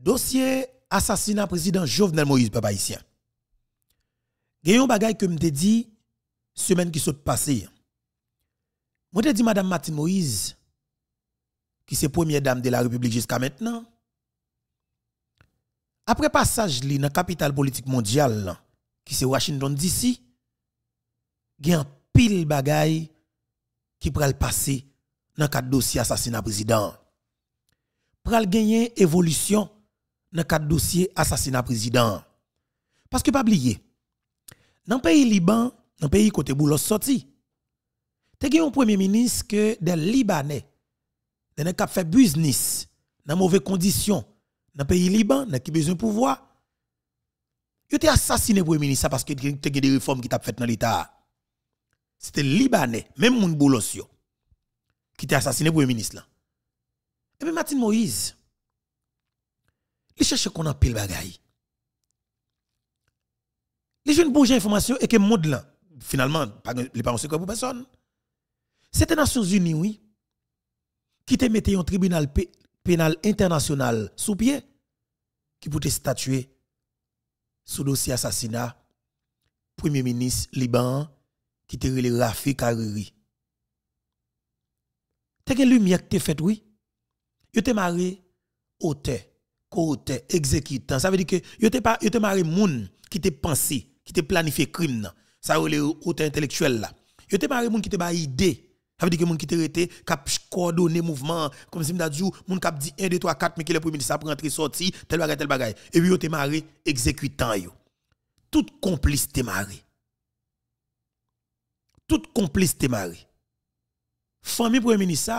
Dossier assassinat président Jovenel Moïse, papa haïtien. Gayon bagay que m'te dit, semaine qui s'est passée. Moi te dit madame Martine Moïse, qui c'est première dame de la République jusqu'à maintenant. Après passage li dans la capitale politique mondiale, qui c'est Washington DC, gayon pile bagay qui pral passer dans quatre dossier assassinat président. Pral gagner évolution dans quatre dossier assassinat président. Parce que pas oublier, dans le pays Liban, dans le pays côté Boulos sorti, tu as un premier ministre que des Libanais, Qui a fait business dans mauvaises conditions, dans le pays Liban, Qui qui besoin de pouvoir. a ont assassiné le premier ministre parce que tu as des réformes qui t'a fait dans l'État. C'était Libanais, même mon Boulos, qui t'a assassiné le premier ministre. Et bien Martin Moïse, les cherche qu'on a pile bagaille. Les jeunes bougent informations et que le monde là, finalement, les parents quoi pour personne. c'est les Nations Unies, oui, qui te mettait un tribunal pénal international sous pied, qui pouvait statuer sous dossier assassinat Premier ministre Liban, qui te relé Rafi Kariri. T'as une lumière qui t'es faite, oui. Je marié thé côté exécutant. Ça veut dire que yo te pas yo te maré moun qui te pensé, qui te planifié crime nan. Ça le haute intellectuel là. Yo te maré moun qui te ba idée. Ça veut dire que moun qui te rete cap coordonner mouvement comme si m'da dit moun kap dit 1 2 3 4 mais qui le premier ministre entrer sorti tel bagay tel bagay. Et puis yo te maré exécutant yo. Tout complice te maré. Tout complice te maré. Famille premier ministre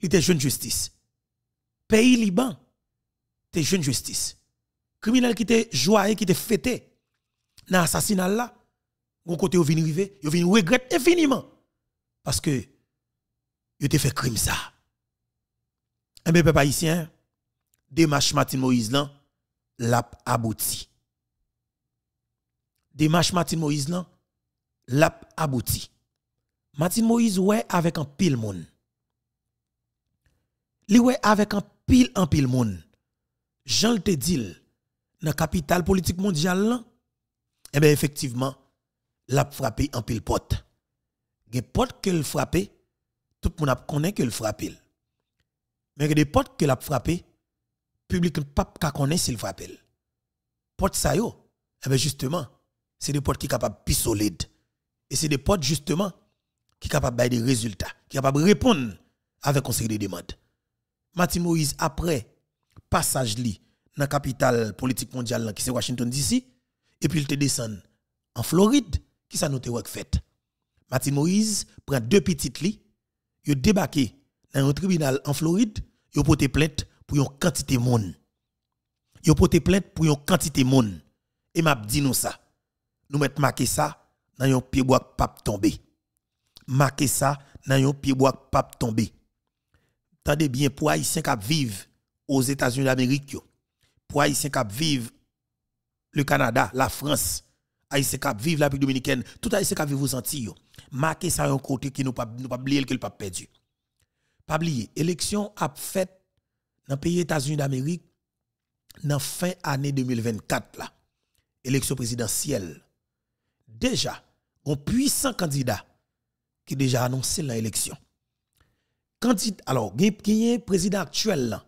il était jeune justice. Pays Liban te jeune justice. Criminel qui te joyeux, qui te fêté dans l'assassinat là, mon côté ils viennent arriver, ils viennent regretter infiniment parce que yon te fait crime ça. Et eh bien, peuple haïtien, démarche Martin Moïse là, l'a abouti. Démarche Martin Moïse là, l'a abouti. Martin Moïse ouais avec un pile monde. Li ouais avec un pile en pile monde. Jean te dit, dans la capitale politique mondiale, eh bien, effectivement, l'a frappé en pile pote. Des potes qu'elle frappait frappé, tout le monde connaît que le frappé. Mais des potes que a frappé, public ne pas connaît s'il frappé. Potes ça yo, eh bien, justement, c'est des potes qui sont capables de solides. Et c'est des potes, justement, qui sont capables de des résultats, qui sont capables de répondre avec conseil de demande. Mathieu Moïse, après, passage li dans la capitale politique mondiale qui c'est Washington DC et puis il te descend en Floride qui ça nous te fait Martin Moïse prend deux petites li il débarqué dans un tribunal en Floride il pote plainte pour une quantité monde il pote plainte pour une quantité monde et m'a dit nous ça nous mettre marqué ça dans un pied bois pape tomber marquer ça dans un pied bois pape tomber tendez bien pour haïtien qui vivent aux États-Unis d'Amérique, pour Haïtiens qui le Canada, la France, Haïtiens qui vivent la République dominicaine, tout Haïtien qui vivent aux Antilles, marquez ça un côté qui nous pas pas oublier pas perdu. Pas oublier, élection a fait dans pays États-Unis d'Amérique dans fin année 2024 là. Élection présidentielle. Déjà, un puissant candidat qui déjà annoncé l'élection. Candidat alors, le président actuel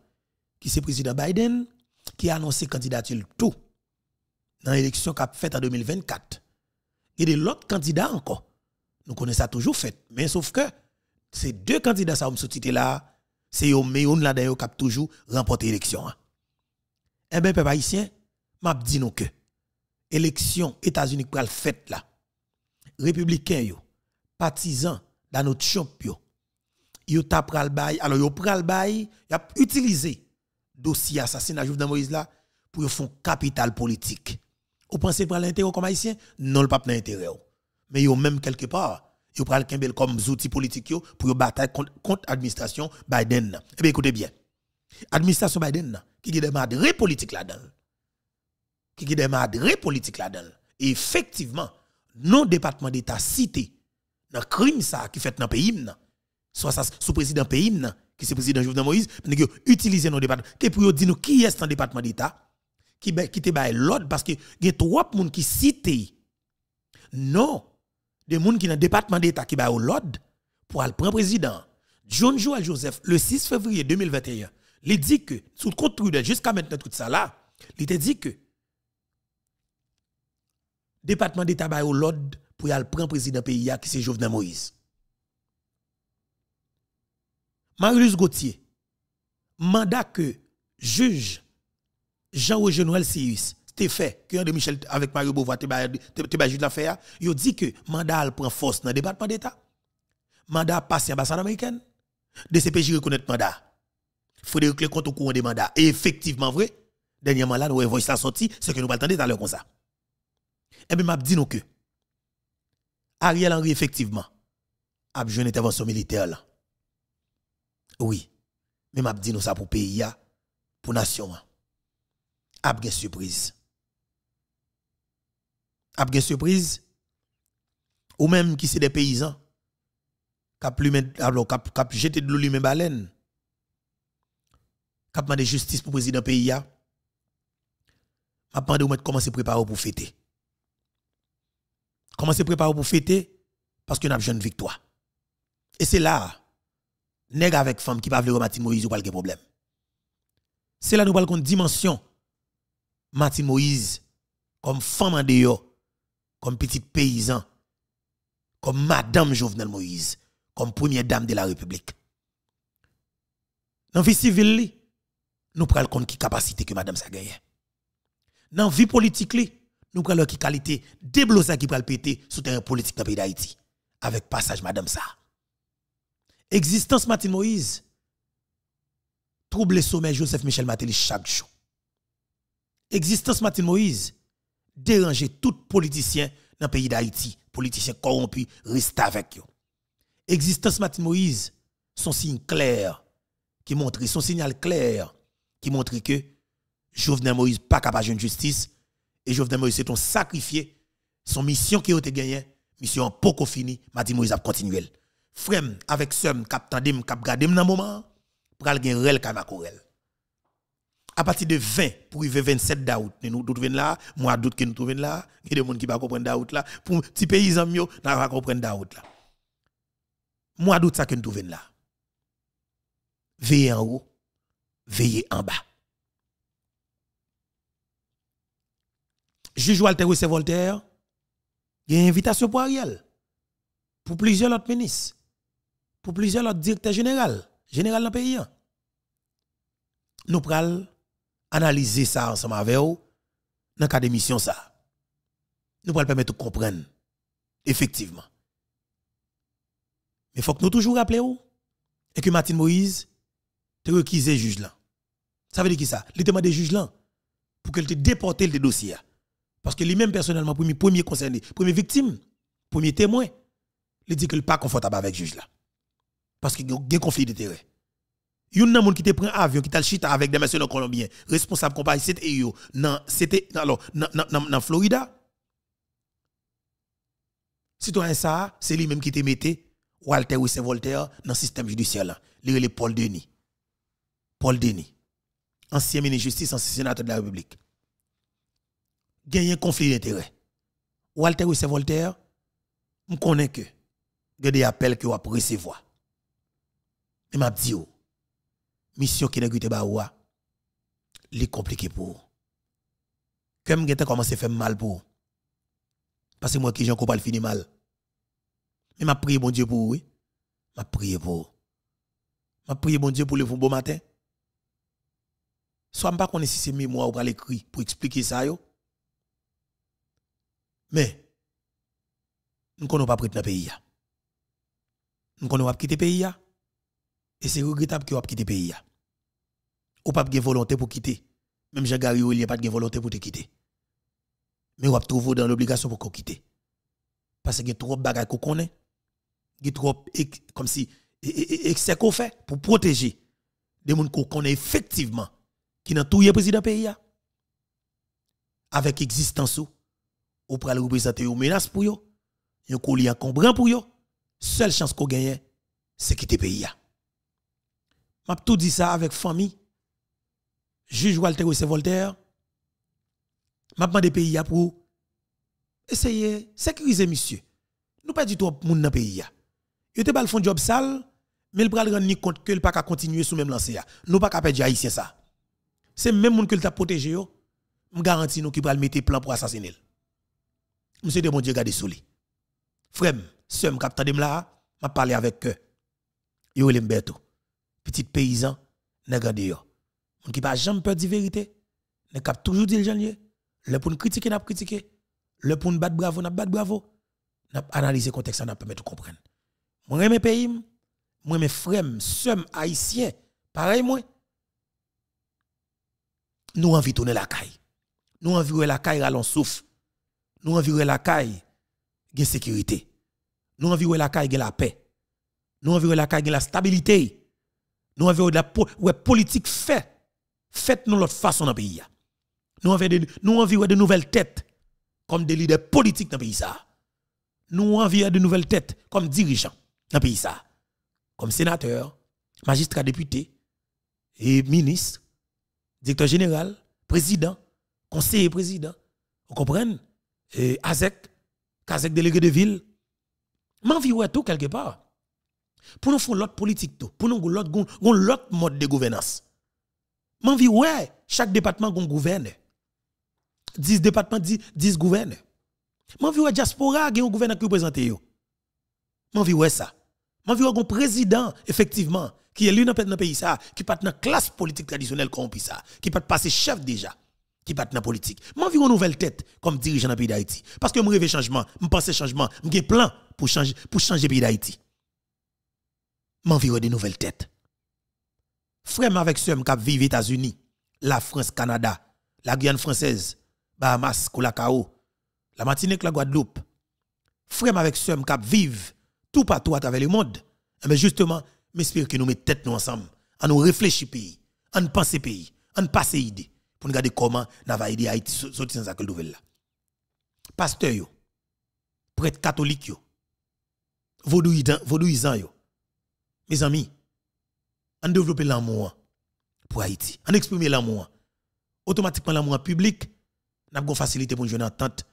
qui c'est président Biden, qui a annoncé candidature tout dans l'élection qu'a faite en 2024. Et de l'autre candidat encore. Nous connaissons ça toujours fait. Mais sauf que ces deux candidats, ça, me là, c'est eux là d'ailleurs qui toujours remporté l'élection. Hein. Eh bien, peuple haïtien, m'a dit nous que élection États-Unis pour fait là. Républicains yo, partisans dans notre champion yo. t'a bail, alors yo pral bail, y a utilisé dossier assassinat Jovenel Moïse là pour font capital politique. Vous pensez pour l'intérêt comme haïtien Non, le pape n'a intérêt. Oh. Mais yo même quelque part, yo pral kembel comme outil politique pour bataille contre, contre administration Biden. Eh bien écoutez bien. Administration Biden qui a des madre politique. là-dedans. Qui a des madrés politique. là-dedans. Et effectivement, non département d'État cité dans le crime ça qui fait dans le pays soit sous président pays qui c'est président Jovenel Moïse, utilisez utilisé nos départements. Que pour dire nous qui est dans le département d'État, qui te baille l'autre, parce que il y a trois personnes qui citent. Non, des gens qui dans le département d'État qui baille l'ordre pour aller prendre président. John Joel Joseph, le 6 février 2021, il dit que, sous le compte jusqu'à maintenant tout ça là, il dit que, département d'État baille l'ordre pour aller prendre président pays qui c'est Jovenel Moïse. Marius Gauthier, mandat que juge Jean-Roger Noël Sirius te fait que de Michel avec Mario Beauvoir tu as juge l'affaire, il dit que mandat prend force dans le département d'État. Mandat passé à l'ambassade américaine. DCPJ reconnaît mandat. Frédéric le compte au courant des mandats. Et effectivement vrai, dernièrement là, nous avons ça sorti, ce que nous pas tout à l'heure comme ça. Et eh bien, m'a dit nous que Ariel Henry, effectivement, a besoin d'intervention militaire là. Oui. Mais je dis nous ça pour pays pour nation. A une surprise. A une surprise. Ou même qui c'est des paysans cap cap cap jeter de l'eau lui baleine. Cap demander justice pour président pays a. M'a demandé ou comment se préparer pour fêter. Comment se préparer pour fêter parce que n'a une victoire. Et c'est là nèg avec femme qui pas veut Martin Moïse ou pas de problème. C'est là nous parlons dimension Martin Moïse comme femme en dehors, comme petite paysan, comme madame Jovenel Moïse, comme première dame de la République. Dans la vie civile, nous prenons compte qui capacité que madame ça gagne. Dans la vie politique, nous prenons qui qualité débloquée qui le péter sous terre politique dans le pays d'Haïti avec passage madame ça. Existence Matin Moïse trouble sommet Joseph Michel Matéli chaque jour. Existence Matin Moïse dérange tout politicien dans le pays d'Haïti, politicien corrompu, reste avec eux. Existence Matin Moïse, son signe clair qui montre, son signal clair qui montre que Jovenel Moïse pas capable de justice et Jovenel Moïse c'est sacrifié, son mission qui a été gagnée, mission en poco fini, Matin Moïse a continué frem avec sem cap tandem cap m dans moment pral gen rel kamakorel à partir de 20 pour arriver 27 d'août nous nous trouvons là moi doute que nous trouvons là il y a des gens qui pas comprendre d'août là pour petit paysan mio n'a pas comprendre d'août là moi doute ça que nous trouvons là veillez en haut veillez en bas Juge Walter Rosset Voltaire, il y a une invitation pour Ariel, pour plusieurs autres ministres pour plusieurs autres directeurs général, général dans le pays. Hein. Nous prenons analyser ça ensemble avec vous dans le d'émission ça. Nous prenons permettre de comprendre, effectivement. Mais il faut que nous toujours rappelions et que Martin Moïse te requise juge là. Ça veut dire qui ça? Il demande juge là pour qu'elle te déporte le dossier. Parce que lui-même personnellement, premier, premier concerné, premier victime, premier témoin, il dit qu'il n'est pas confortable avec le juge là parce qu'il y a un conflit d'intérêt. Il y a un qui te prend avion, qui t'a chita avec des messieurs colombiens, responsable compagnie, c'était eux, c'était, alors, dans Florida. Citoyen ça, c'est lui-même qui te mis Walter saint Voltaire dans le système judiciaire là. Il Paul Denis. Paul Denis. Ancien ministre de justice, ancien sénateur de la République. Gagne un conflit d'intérêt. Walter saint Voltaire, on connaît que, il y a des appels que vous recevoir mais m'a dit, oh, mission qui n'est pas oua li compliqué pour. Comme j'ai commencé à faire mal pour. Parce que moi qui j'en pas fini mal. Mais m'a prié bon Dieu pour oui. M'a prié pour. M'a prié bon Dieu pour le bon matin. Soit pas connais si c'est moi ou pas l'écrit pour expliquer ça yo. Mais nous connaissons pas prêt dans pays Nous connaissons pas quitter pays et c'est regrettable qu'on vous quitté le pays. Ou pas de volonté pour quitter. Même Jean-Gary il n'y a pas de volonté pour te quitter. Mais a trouvé dans l'obligation pour quitter. Parce qu'il y a trop de qu'on connaît. Il y a trop comme si e-, e-, e-, c'est qu'on fait pour protéger des gens qu'on connaît effectivement qui n'ont tout le président pays. Avec existence ou pour représenter une menace pour eux, un qu'on encombrant pour eux, seule chance qu'on gagne, c'est quitter le pays m'a tout dit ça avec famille. Juge Walter c'est Voltaire. M'a demandé pays pour essayer sécuriser monsieur. Nous pas du tout monde dans pays a. Yo était pas fond job sale, mais il pral rendre compte que il pas continuer sous même lancer Nous pas qu'à perdre haïtien ça. C'est même monde que t'a protégé yo. me garantis nous qui pral mettre plan pour assassiner. Monsieur de mon Dieu garder sous lui. Frère, sœur, capitaine là, m'a parlé avec eux. Yo Lemberto petit paysan, n'a gardé yo. Moun ki pas jamais peur de vérité, ne cap toujours dit le janvier. Le pour critique n'a kritike Le pour battre bravo, n'a bat bravo. N'a analyser contexte, n'a permettre de comprendre. Moi mes pays, moi mes frères, sem haïtiens, pareil moi. Nous envie tourner la caille. Nous envie la caille ralon souffle. Nous envie la caille gain sécurité. Nous envie la caille gain la paix. Nous envie la caille gain la stabilité. Nous avons de la politique fait Faites nous l'autre façon dans le pays. Nous avons de, de nouvelles têtes comme des leaders politiques dans le pays. Ça. Nous envie de nouvelles têtes comme dirigeants dans le pays. Comme sénateurs, magistrats, députés, et ministres, directeur général, président, conseiller président. Vous comprenez? Et ASEC, CASEC délégué de ville. M'envie tout quelque part. Pour nous faire l'autre politique, pour nous faire l'autre mode de gouvernance. Je veux ouais, chaque département a gouverne 10 départements, 10, 10 gouverneurs. Mais vie, ouais, diaspora a un gouverneur qui représente. Mais vie, ouais, ça. Je veux ouais, un président, effectivement, qui est l'une dans le pays, ça, qui pas dans la classe politique traditionnelle corrompue, ça, qui pas passer chef déjà qui pas dans la politique. veux vu une nouvelle tête comme dirigeant dans le pays d'Haïti. Parce que je veux changement, je pense changement, je plan pour changer, pour changer le pays d'Haïti m'environ de nouvelles têtes. Frère avec ceux qui vivent aux États-Unis, la France, Canada, la Guyane française, Bahamas, Koulakao, la Martinique, la Guadeloupe. Frère avec ceux qui vivent tout partout à travers le monde. Mais eh justement, m'espère que nous mettons tête nous ensemble, à nous réfléchir pays, à nous penser pays, à nous passer idée, pour nous regarder comment nous va aider Haïti sortir de cette nouvelle là. Pasteur yo, prêtre catholique yo, vaudouisant yo, mes amis, en développe l'amour pour Haïti. en exprime l'amour. Automatiquement, l'amour public, n'a pas facilité pour une entente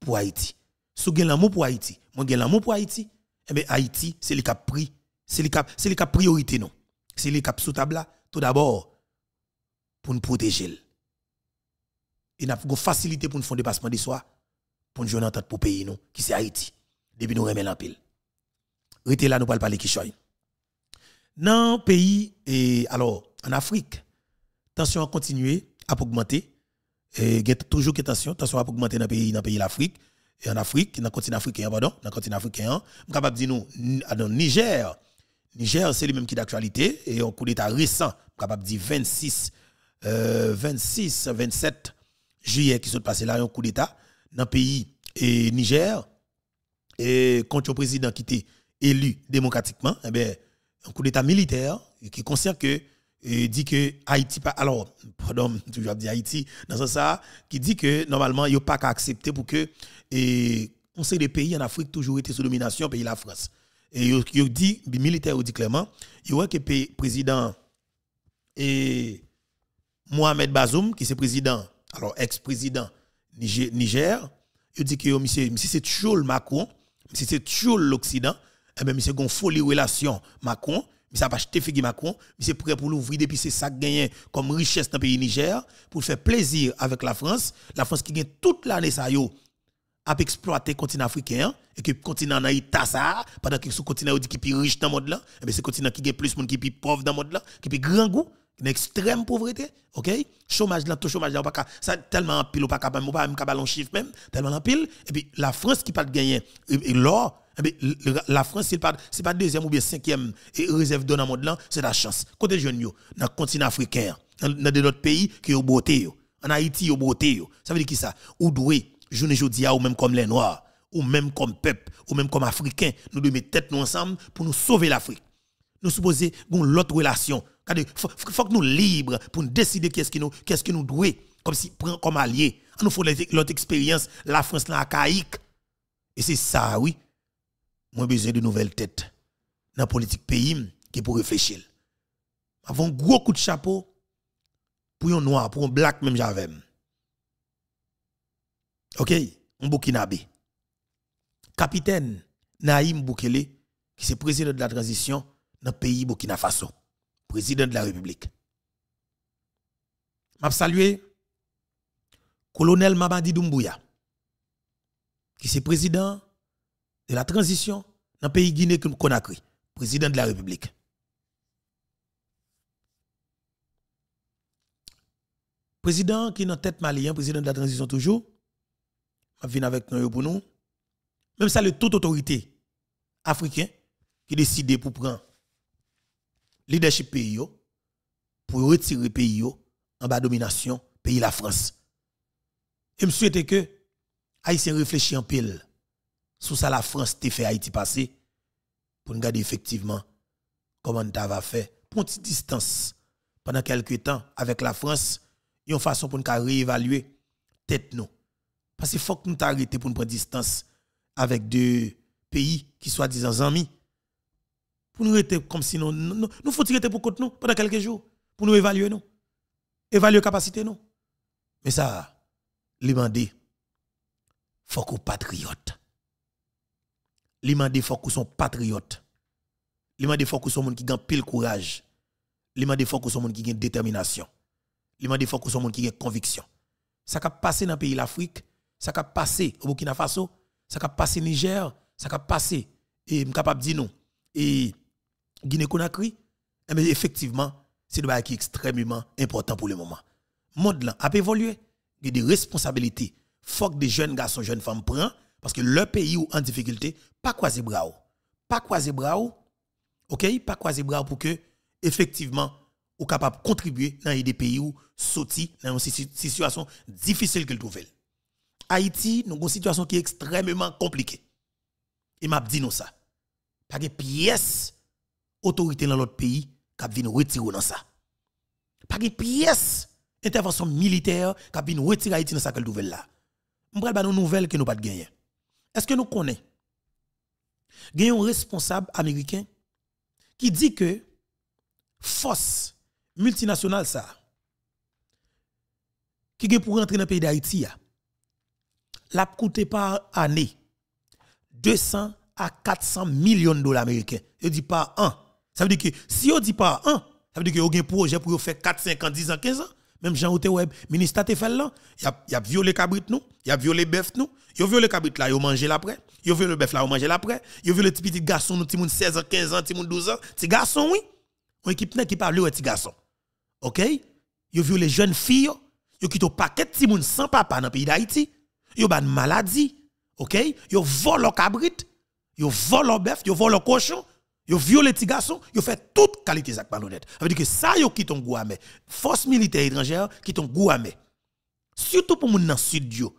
pour Haïti. Si vous l'amour pour Haïti, moi avez l'amour pour Haïti, eh Haïti, c'est le cap prix. C'est le cap, c'est le cap priorité, C'est le cap sous table, tout d'abord, pour nous protéger. Et nous avons facilité pour nous faire un dépassement de soi, pour nous jouer entente pour pays, non, qui c'est Haïti. Depuis nous remet en pile. Rétez là, nous parlons pas parler qui dans le pays, et alors en Afrique, tension a continué à augmenter. il y a e, toujours des tension, tension a augmenté dans le pays, dans le pays l'Afrique. Et en Afrique, dans le continent africain, pardon, dans le continent africain, je suis de dire nous, dans ah Niger, Niger, c'est lui-même qui est d'actualité, et un coup d'État récent, je capable de dire 26, 26, 27 juillet qui se passé là, un coup d'État dans le pays et Niger, et contre le président qui était élu démocratiquement, eh bien, un coup d'État militaire qui concerne que et dit que Haïti pas alors pardon toujours dit Haïti dans ce ça qui dit que normalement il n'y a pas qu'à accepter pour que et on sait les pays en Afrique toujours été sous domination pays la France et il dit militaire militaires dit clairement il voit que président et Mohamed Bazoum qui c'est président alors ex-président Niger il dit que oh, monsieur c'est toujours le Macron c'est toujours l'Occident eh ben monsieur gon folie relation Macron mais ça pas acheter figure Macron monsieur prêt pour l'ouvrir depuis c'est ça gagné comme richesse dans le pays Niger pour faire plaisir avec la France la France qui gagne toute l'année ça yo a exploité le continent africain et que le continent naïta ça pendant que ce continent dit qui plus riche dans le monde là et eh ben c'est continent qui gagne plus monde qui plus pauvre dans le monde là qui plus grand goût une extrême pauvreté, OK Chômage là, tout chômage là, pas ça tellement en pile ou pas capable, pas capable chiffre même, tellement en pile et puis la France qui pas de gagner et l'or eh la France, ce n'est pas, deuxième ou bien cinquième et réserve dans le monde, c'est la chance. Côté jeune, dans le continent africain, dans d'autres pays qui ont beauté. En Haïti, ils ont beauté. Ça veut dire qui ça Ou doué, je ne ou même comme les Noirs, ou même comme peuple, ou même comme africain nous devons mettre tête nous ensemble pour nous sauver l'Afrique. Nous supposons l'autre relation. Il faut, que nous libres pour nous décider qu'est-ce que nous, qu'est-ce nous devons, comme si comme alliés. Nous faut notre expérience, la France, la caïque. Et c'est ça, oui. Moi, besoin de nouvelles têtes dans la politique pays qui pour réfléchir. un gros coup de chapeau pour un noir, pour un black même j'avais. OK, un Capitaine Naïm Boukele qui est président de la transition dans le pays Burkina Faso, président de la République. M'a salué colonel Mabadi Doumbouya qui est président de la transition dans le pays guinée le président de la République. Président qui est en tête malien, président de la transition toujours, je viens avec nous pour nous. Même ça, le toute autorité africaine qui décide pour prendre leadership pays pour retirer pays en bas domination pays la France. Et me souhaite que Haïtiens réfléchissent en pile sous ça la France t'a fait Haïti passer pour nous garder effectivement comment t'a va faire pour une distance pendant quelques temps avec la France et une façon pour nous réévaluer tête nous parce qu'il faut que nous t'arrêter pour nous prendre distance avec deux pays qui soient disant amis pour nous rester comme si nous nous, faut pour côté nous pendant quelques jours pour nous évaluer nous évaluer capacité nous mais ça demander faut qu'on patriote li mande sont ou son patriote. Li des fok ou son moun ki gen pile courage. Li mande fok ou son moun ki gen détermination. Li mande fok ou son moun ki gen conviction. Ça a passé dans le pays l'Afrique, ça a passé au Burkina Faso, ça a passé Niger, ça a passé et capable dire non et Guinée Conakry, e, mais effectivement, c'est de qui extrêmement important pour le moment. Monde là a évolué, il y a des responsabilités. Faut que des jeunes garçons, jeunes femmes prennent parce que le pays ou en difficulté, pas croiser bras. Pas croiser bras. OK, pas croiser bras pour que effectivement ou capable de contribuer dans des pays où sorti dans une situation difficile qu'ils trouvent. Haïti, nous avons une situation qui est extrêmement compliquée. Et m'a dit nous ça. Pas de pièce autorité dans l'autre pays qui nous retirer dans ça. Pas de pièce intervention militaire qui vient retirer Haïti dans ça nouvelle là. Nous ba nous nouvelle que nous pas de gagner. Est-ce que nous connaissons un responsable américain qui dit que force multinationale ça qui est pour rentrer dans le pays d'Haïti l'a coûté par année 200 à 400 millions de dollars américains. Je dis pas un. Ça veut dire que si on dit pas un, ça veut dire que y a un projet pour faire 4, 5 ans, 10 ans, 15 ans. Même Jean Ote Web, ministre te fait là, il a, y a violé cabrit nous, il a violé bœuf nous, il a violé cabrit là, il a mangé l'après, il a violé bœuf là, il a mangé l'après, il a violé petit petit garçon, nous, petit 16 ans, 15 ans, petit 12 ans, petit garçon, oui. On équipe qui parle, petit garçon. OK? Il a violé jeunes filles, il a quitté paquet petit monde sans papa dans le pays d'Haïti, il a une maladie, OK? Il a volé cabrit, il a volé bœuf, il a volé cochon. Yo violé les garçons, yo fait toute qualité zak malhonnête. Ça veut dire que ça yo qui ton Gouamé, force militaire étrangère qui ton Gouamé. Surtout pour moun nan sud yo.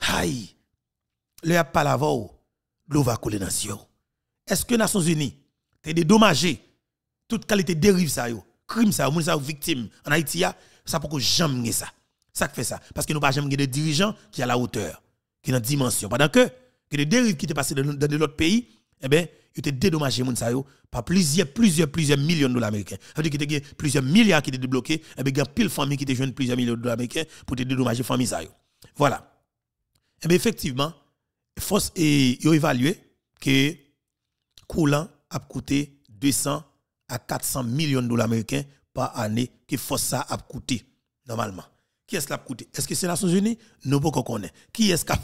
Aïe. Le a pas l'eau va couler dans yo. Est-ce que les Nations Unies t'es dédommagé toute qualité dérive ça yo, crime ça, moun sa victime en Haïti ya, ça pour que jamais ça. Ça fait ça parce que nous pas j'aime de dirigeants qui à la hauteur, qui dans dimension pendant que que les dérives qui sont passé dans, l'autre pays, eh ben il était dédommagé moun sa par plusieurs plusieurs plusieurs millions de dollars américains. Ça veut dire qu'il y a plusieurs milliards qui étaient débloqués et eh bien il y a pile famille qui te plusieurs millions de dollars américains pour te dédommager familles ça yo. Voilà. Et eh bien effectivement, force et évalué que coulant a coûté 200 à 400 millions de dollars américains par année que force ça a coûté normalement. Qui est-ce qui a coûté Est-ce que c'est les Nations Unies Nous ne pouvons pas. Qui est-ce qui a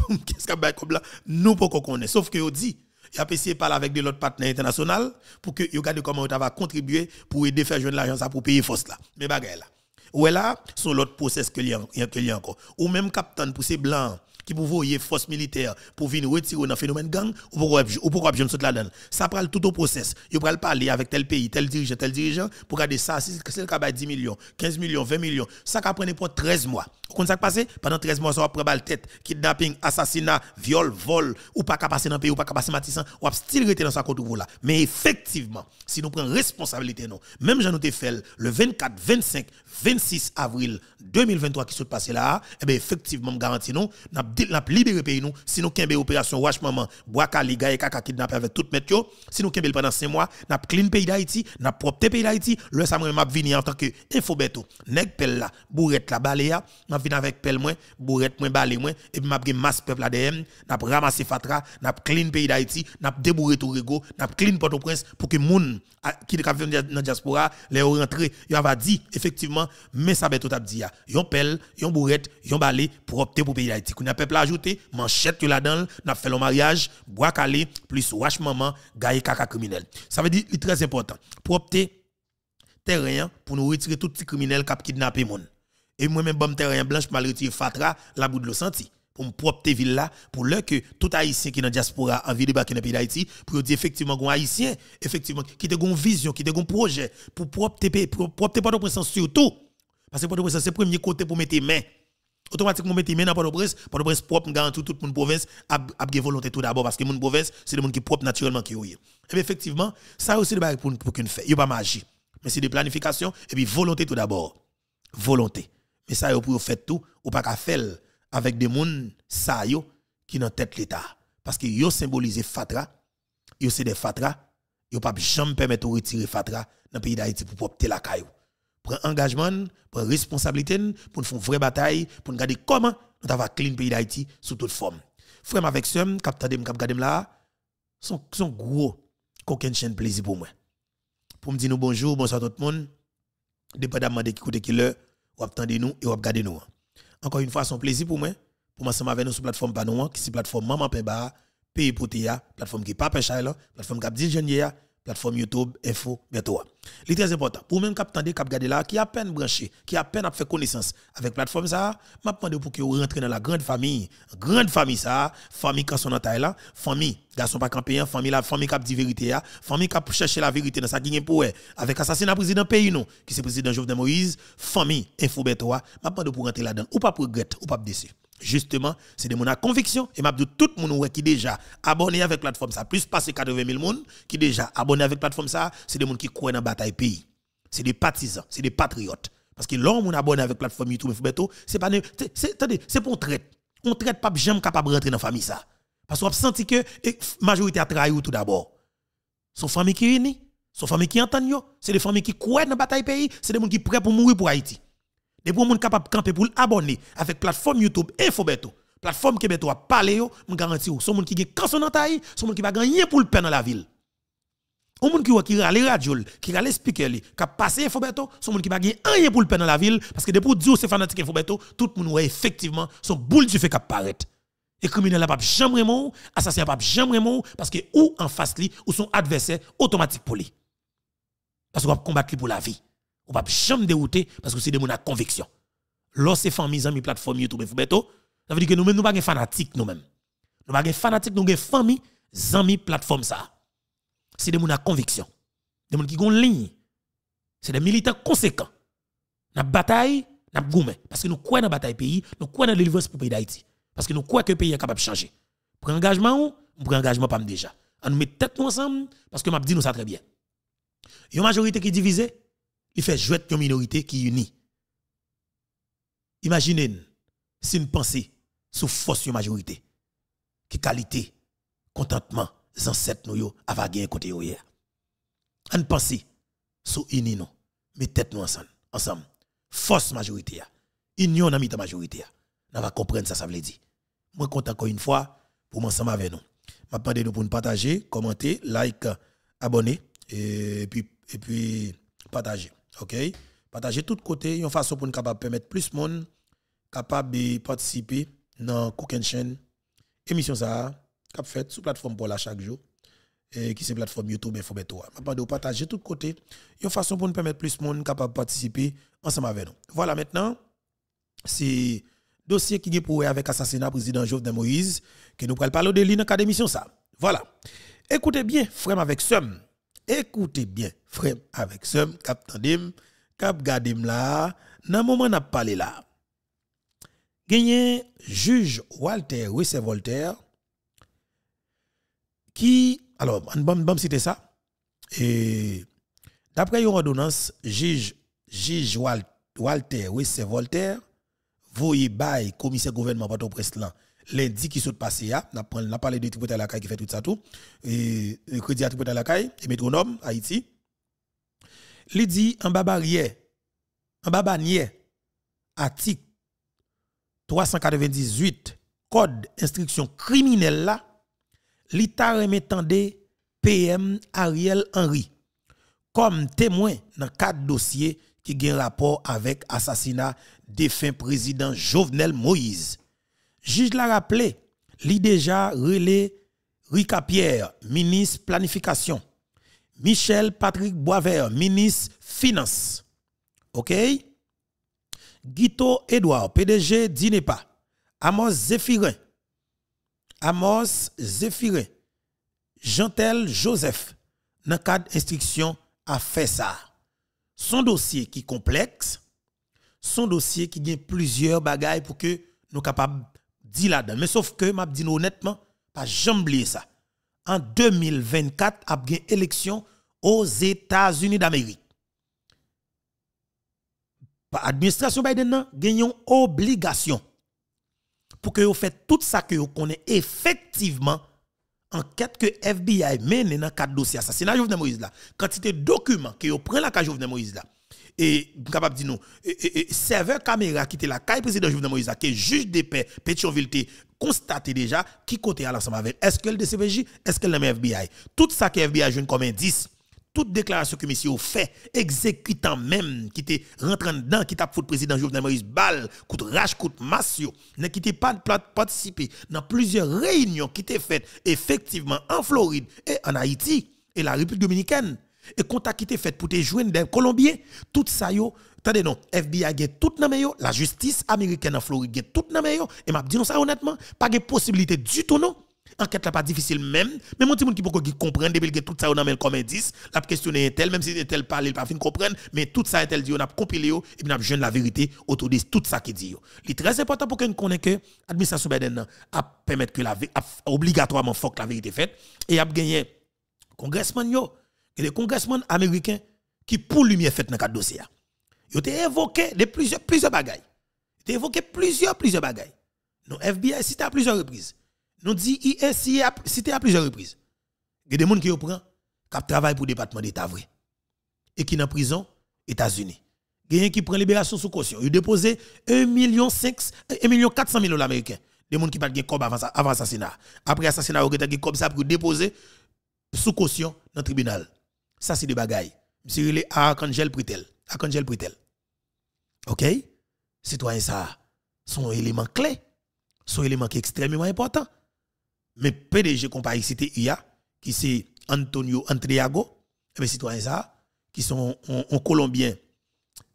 coûté Nous ne pouvons pas. connaître. Sauf que on dit il a essayé de parler avec de l'autre partenaire international pour que vous regardez comment vous avez contribué pour aider faire de l'agence pour payer force là. Mais bagaille là. Ou là, sur l'autre process que y a encore. Ou même capitaine pour ces blancs qui pour force militaire pour venir retirer dans phénomène gang ou pourquoi vous je ne saute ça prend tout au process Vous parler avec tel pays tel dirigeant tel dirigeant pour garder ça si c'est le cas 10 bah, millions 15 millions 20 millions ça prend prendre pour 13 mois comme ça passé pendant 13 mois ça va prendre la tête kidnapping assassinat viol vol ou pas capable passer dans pays ou pas capable passer ou à dans sa côté là mais effectivement si nous prenons responsabilité même j'en nous fait le 24 25 26 avril 2023 qui se passe là effectivement, eh bien effectivement garantis nous n'a n'a libéré pays nous si nous kembe opération wash maman boaka liga et kaka kidnapper avec tout mettre si nous kembe pendant 5 mois n'a clean pays d'Haïti n'a propre pays d'Haïti le ça m'a vini en tant que infobeto nèg pel là bourrette la baléa, m'a venir avec pel moins bourret moins balé moins et m'a pris masse peuple ADM n'a ramasser fatra n'a clean pays d'Haïti n'a débourré Tourigo n'a clean Port-au-Prince pour que moun qui de venir dans diaspora les rentrer il va dit effectivement mais ça beto tout a yon pelle, yon bourrette yon balé propre pour pays d'Haïti peuple ajouté, manchette la dan, n'a fait le mariage, bois calé, plus wash maman, gaille caca criminel. Ça veut dire, est très important. Pour opter terrain pour nous retirer tout petit criminel qui a kidnappé moun. Et moi-même, bon terrain blanche, mal retirer Fatra, la bout de l'eau senti pour me propre ville là pour le que tout haïtien qui dans diaspora en ville de dans pays d'Haïti pour dire effectivement qu'on haïtien effectivement qui te une vision qui te un projet pour propre pour propre pas de surtout parce que pas de c'est premier côté pour mettre les main automatiquement mettez maintenant pas la presse, la presse propre, garantit tout le monde province a la volonté tout d'abord parce que monde province, c'est le monde qui est propre naturellement qui est. Et eh effectivement, ça aussi le pour pour qu'une fait, il pas magie. Mais c'est des planification et puis volonté tout d'abord. Volonté. Mais ça il pour faire tout ou pas qu'à faire avec des gens, ça yo qui dans tête l'état parce que yo symbolise fatra, yo c'est des fatra, yo pas jamais permettre de retirer fatra dans le pays d'Haïti pour propre la caille prendre engagement, prendre responsabilité pour faire une vraie bataille, pour nous garder comment nous avons clean pays d'Haïti sous toute forme. Frère avec ce, captadem, capgadem là, son, son gros coquin chaîne plaisir pour moi. Pour me dire bonjour, bonsoir tout le monde, dépendamment de qui côté qui l'heure, ou attendez nous et ou regardez nous. Encore une fois, son plaisir pour moi, pour m'asseoir avec nous sur la plateforme Panouan, qui est la plateforme Maman Pemba, Pays Potéa, plateforme qui n'est pas Péchaïla, plateforme qui a dit plateforme YouTube, Info, bientôt. C'est très important. Pour même cap de cap là, qui a peine branché, qui a peine à faire connaissance avec plateforme ça, m'a demandé pour que vous rentrez dans la grande famille, grande famille ça, famille quand son taille là, famille, garçon pas campéen, famille la famille cap dit vérité famille cap chercher la vérité dans sa qui pour avec assassinat président pays nous, qui c'est président Jovenel Moïse, famille, Info, bientôt, m'a demandé pour rentrer là-dedans, ou pas pour regretter, ou pas déçu justement, c'est des de mon conviction. Et m'a tout le monde qui déjà abonné avec la plateforme ça, plus passer 80 000 personnes qui déjà abonné avec la plateforme ça, c'est des gens qui croient dans la bataille pays. C'est des partisans, c'est des patriotes. Parce que l'homme qui abonné avec la plateforme YouTube, c'est pas c'est pour traite. On traite pas jamais capable de rentrer dans la famille ça. Parce qu'on a senti que la majorité a trahi tout d'abord. Son famille qui unie, son famille qui entend, c'est des familles qui croient dans la bataille pays, c'est des gens qui prêts pour mourir pour Haïti. Des pour est capable camper pour abonner avec plateforme YouTube Infobeto. Plateforme Québécois a parlé yo, me garantis son monde qui gagne quand son entaille, son monde qui va gagner pour le pain dans la ville. moun monde qui qui rale radio, qui rale speaker li, qui passé Infobeto, son monde qui va gagner rien pour le pain dans la ville parce que depuis Dieu c'est fanatique Infobeto, tout le monde ouais effectivement son boule du fait cap Les Et criminel pas jamais assassins assassin pas jamais mort parce que ou en face li ou son adversaire automatique pour lui. Parce qu'on va combattre pour la vie on va jamais dérouter parce que c'est des gens ont conviction. Lorsque famille, amis, plateforme YouTube, ça veut dire que nous-mêmes, nous pas des fanatiques nous-mêmes. Nous pas des fanatiques, nous des famille, amis, plateforme ça. C'est des gens conviction. Des gens qui ont ligne. C'est des militants conséquents. Dans la bataille, dans la Parce que nous croyons dans la bataille pays, nous croyons dans la délivrance pour le pays d'Haïti. Parce que nous croyons que le pays est capable de changer. Pour engagement, ou prend engagement pas déjà. On nous met tête ensemble parce que m'a dit nous ça très bien. Une majorité qui est divisée, il fait jouer une minorité qui unit. Imaginez, si une pensée sous force de majorité, qui qualité, contentement, ancêtres nous avons gagné côté hier. Une pensée sous unis nous, mais tête nous ensemble, ensemble. Force majorité, union dans la majorité. Nous va comprendre ça, ça veut dire. Moi, compte encore une fois pour m'ensemble avec nous. Je demande nous pour nous partager, commenter, like, abonner et puis, et puis partager. OK Partager tout côté, une façon pour nous capable permettre plus de monde capable de participer dans cooking chaîne. émission ça qu'a fait sur plateforme pour la chaque jour et qui c'est plateforme YouTube Infobeto. Maintenant, de partager tout côté, une façon pour nous permettre plus de monde capable de participer ensemble avec nous. Voilà maintenant, c'est dossier qui est pour avec assassinat président de Moïse que nous parlons parler de lui dans cadre émission. ça. Voilà. Écoutez bien, frère avec somme. Écoutez bien, frère avec ce cap tandem, cap Gadim là, le moment n'a parlé là. Gagné juge Walter Wisse Voltaire qui alors on bam citer ça et d'après une ordonnance juge juge Walter Wisse Voltaire voye bail commissaire gouvernement port au lundi qui sont passé on hein, a parlé de à la qui fait tout ça tout, et crédit à à la métronome, Haïti. Il dit en baba en à article 398, code instruction criminelle là, l'État remet PM Ariel Henry comme témoin dans quatre dossiers qui ont rapport avec assassinat défunt président Jovenel Moïse. Juge l'a rappelé, li déjà relé Rika Pierre, ministre planification. Michel Patrick Boisvert, ministre finance. OK? Guito Edouard, PDG d'INEPA. Amos Zéphirin. Amos Zéphirin. Gentel Joseph, dans le cadre d'instruction, a fait ça. Son dossier qui est complexe, son dossier qui a plusieurs bagailles pour que nous capables là-dedans. Mais sauf que, m'a dit honnêtement, pas jamais ça. En 2024, a une élection aux États-Unis d'Amérique. Administration Biden eu une obligation pour que vous fassiez tout ça que vous connaissez effectivement enquête que FBI mène dans quatre dossiers dossier assassinat Jovenel Moïse là quantité de documents que vous prenez la cage Jovenel Moïse là et capable de dire serveur caméra qui était la caille président Jovenel Moïse, qui est juge de paix, a constaté déjà qui côté à l'ensemble avec. Est-ce que le DCPJ, est-ce que le FBI Tout ça que FBI jeune comme indice, toute déclaration que monsieur fait, exécutant même, qui était rentrant dedans, qui tape le président Jovenel Moïse, balle, coup de rage, coup de masse, ne qui pas participer dans plusieurs réunions qui étaient faites effectivement en Floride et en Haïti et la République dominicaine. Et contact qui était fait pour te joindre des Colombiens, tout ça yo, attendez non, FBI a tout nan yo, la justice américaine en Floride a tout nan yo, et m'a dit non ça honnêtement, pas de possibilité du tout non. Enquête là pas difficile même, mais mon petit qui comprendre depuis que tout ça on a comme indice, l'a questionné tel même si tel parle, il pas fin comprendre, mais tout ça tel dit on a compilé et on a jeune la vérité autour de tout ça qui dit. Il est très important pour qu'on connaisse que l'administration Biden a permettre que la obligatoirement faut que la vérité faite et a gagné congressman yo et les congressmen américains qui pour lumière fait dans le dossier. Ils ont évoqué plusieurs, plusieurs bagailles. Ils ont évoqué plusieurs, plusieurs bagailles. Nous, FBI cité à plusieurs reprises. Nous dit a cité à plusieurs reprises. Il y a des gens qui prennent, qui travaillent pour le département d'État vrai. Et qui sont en prison, États-Unis. Il y a qui prend libération sous caution. Ils déposé 1,4 million, d'Américains. américains. Des gens qui avant, l'assassinat. Après l'assassinat, ils ont été pour déposer sous caution dans le tribunal. Ça, c'est des bagailles. Monsieur à Archangel Pritel. Archangel Pritel. OK? Citoyen, ça, son élément clé, son élément qui est extrêmement important. Mais PDG compagnie cité IA, qui c'est Antonio Antriago, et eh bien citoyen, ça, qui sont en Colombien,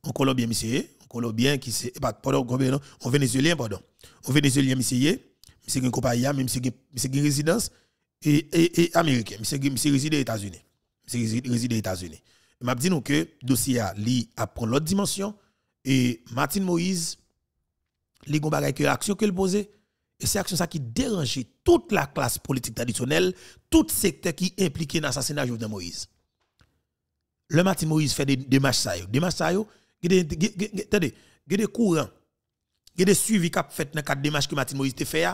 en Colombien, monsieur, en Colombien, qui c'est, eh ben, pardon, en Vénézuélien, pardon, en Vénézuélien, monsieur, monsieur qui compagnie, mais monsieur qui résidence, et, et, et américain, monsieur qui réside aux États-Unis c'est résident aux États-Unis. M'a dit nous que dossier a li a prend l'autre dimension et Martin Moïse li gon bagay que action qu'il posait et c'est action ça qui dérangeait toute la classe politique traditionnelle, tout secteur qui impliqué dans l'assassinat Jovenel Moïse. Le Martin Moïse fait des démarches ça yo, démarches ça yo, attendez, a des courants, il y a des fait dans quatre démarches que Martin Moïse te fait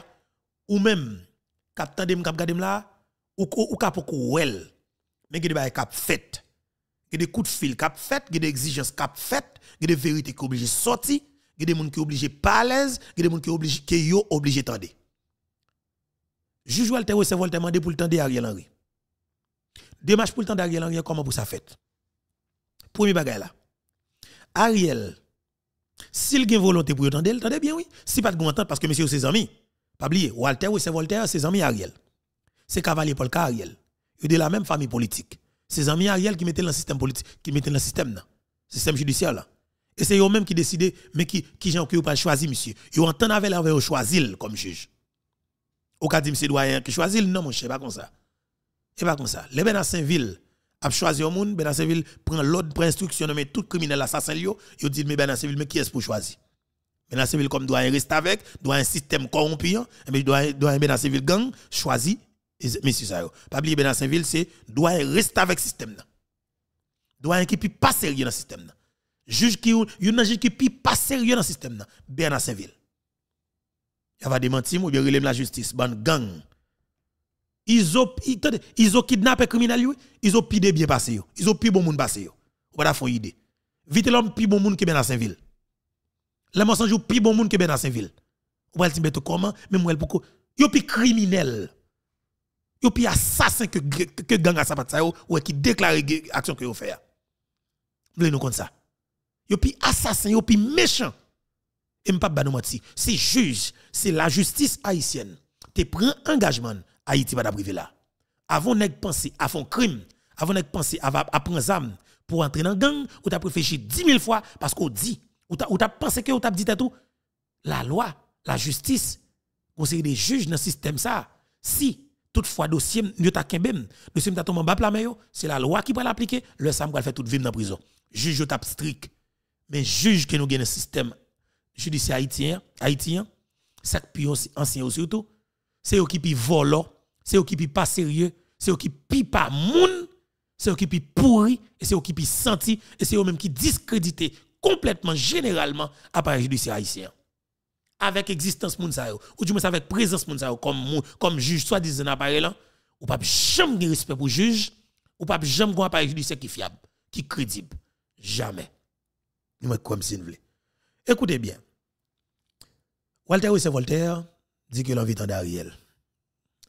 ou même cap tandem cap gadem là ou ou cap ou mais il y a des cap fait. Il y a des coups de fil cap fait, il y a des exigences cap fait, il y a des vérités qui obligées sortir, il y a des gens qui obligés de parler, il y a des gens qui obligés de yo Juge Walter recevoir m'a demandé pour le temps d'Ariel Henry. Deux pour le temps d'Ariel Henry, comment pour ça fait Premier bagage là. Ariel, s'il a une volonté pour le temps bien oui. Si pas de entendre parce que monsieur ses amis, pas oublier, Walter c'est Voltaire, ses amis Ariel. C'est cavalier Paul Ariel sont de la même famille politique. C'est amis Ariel qui mettaient dans le système politique, qui mettaient dans le système, là, système judiciaire là. Et c'est eux-mêmes qui décidaient, mais qui, qui j'en pas choisi, monsieur. Ils ont entendu avec eux choisir, comme juge. Au cas que monsieur doyen, qui choisit, non, mon cher, pas comme ça. Et pas comme ça. Les ville a choisi un monde, ville prend l'ordre, prend instruction, mais tout criminel assassin, ils disent, mais Bénin-Saint-Ville, mais qui est-ce pour choisir? Bénin-Saint-Ville, comme doyen, reste avec, doit un système corrompu, hein, mais doyen ville gang, choisit Monsieur ça. Pas oublier ben, dans Saint-Ville, c'est doit rester avec le système. Doit qui n'est pas sérieux dans le système. Juge qui un juge qui pas sérieux dans le système. Bernard Saint-Ville. Il va démentir ou bien relève la justice. Ban gang. Ils ont, ils ont kidnappé criminel, ils ont pidé bien passé. Ils ont pidé bon monde passé. Ou avez une idée. Vite l'homme plus bon monde qui à Saint-Ville. Les mensonges plus bon monde qui à Saint-Ville. Vous pas dit comment, mais moi, pourquoi. Ils criminel. criminels yo puis assassin que que gang a sapat ça ou qui e déclare action que yo fait voulez nous comme ça yo puis assassin yo puis méchant et m'pa ba nous menti c'est juge c'est la justice haïtienne te prend engagement Haïti va d'abriver là avant nèg penser un crime avant nèg penser avant prendre zam pour entrer dans gang ou t'a réfléchi 10 000 fois parce qu'on dit ou t'a ou pensé que ou t'a dit tout la loi la justice conseil des juges dans le système ça si toutefois dossier yo ta kembem dossier ta tombe en bas c'est la loi qui va l'appliquer le sam va faire toute vie dans prison juge yo tape strict mais juge que nous gagne un système judiciaire haïtien haïtien ça pion ancien surtout c'est ce qui pi volant c'est ce qui pi pas sérieux c'est ce qui pi pas moun c'est qui pi pourri et c'est qui pi senti et c'est eux même qui discrédité complètement généralement appareil judiciaire haïtien avec existence moun sa ou du moins avec présence moun sa comme, comme juge, soit disant appareil là, ou pas jamais de respect pour juge, ou pas jamais un appareil judiciaire qui fiable, qui crédible. Jamais. Nous comme si nous Écoutez bien. Walter c'est Voltaire dit que l'envie Ariel.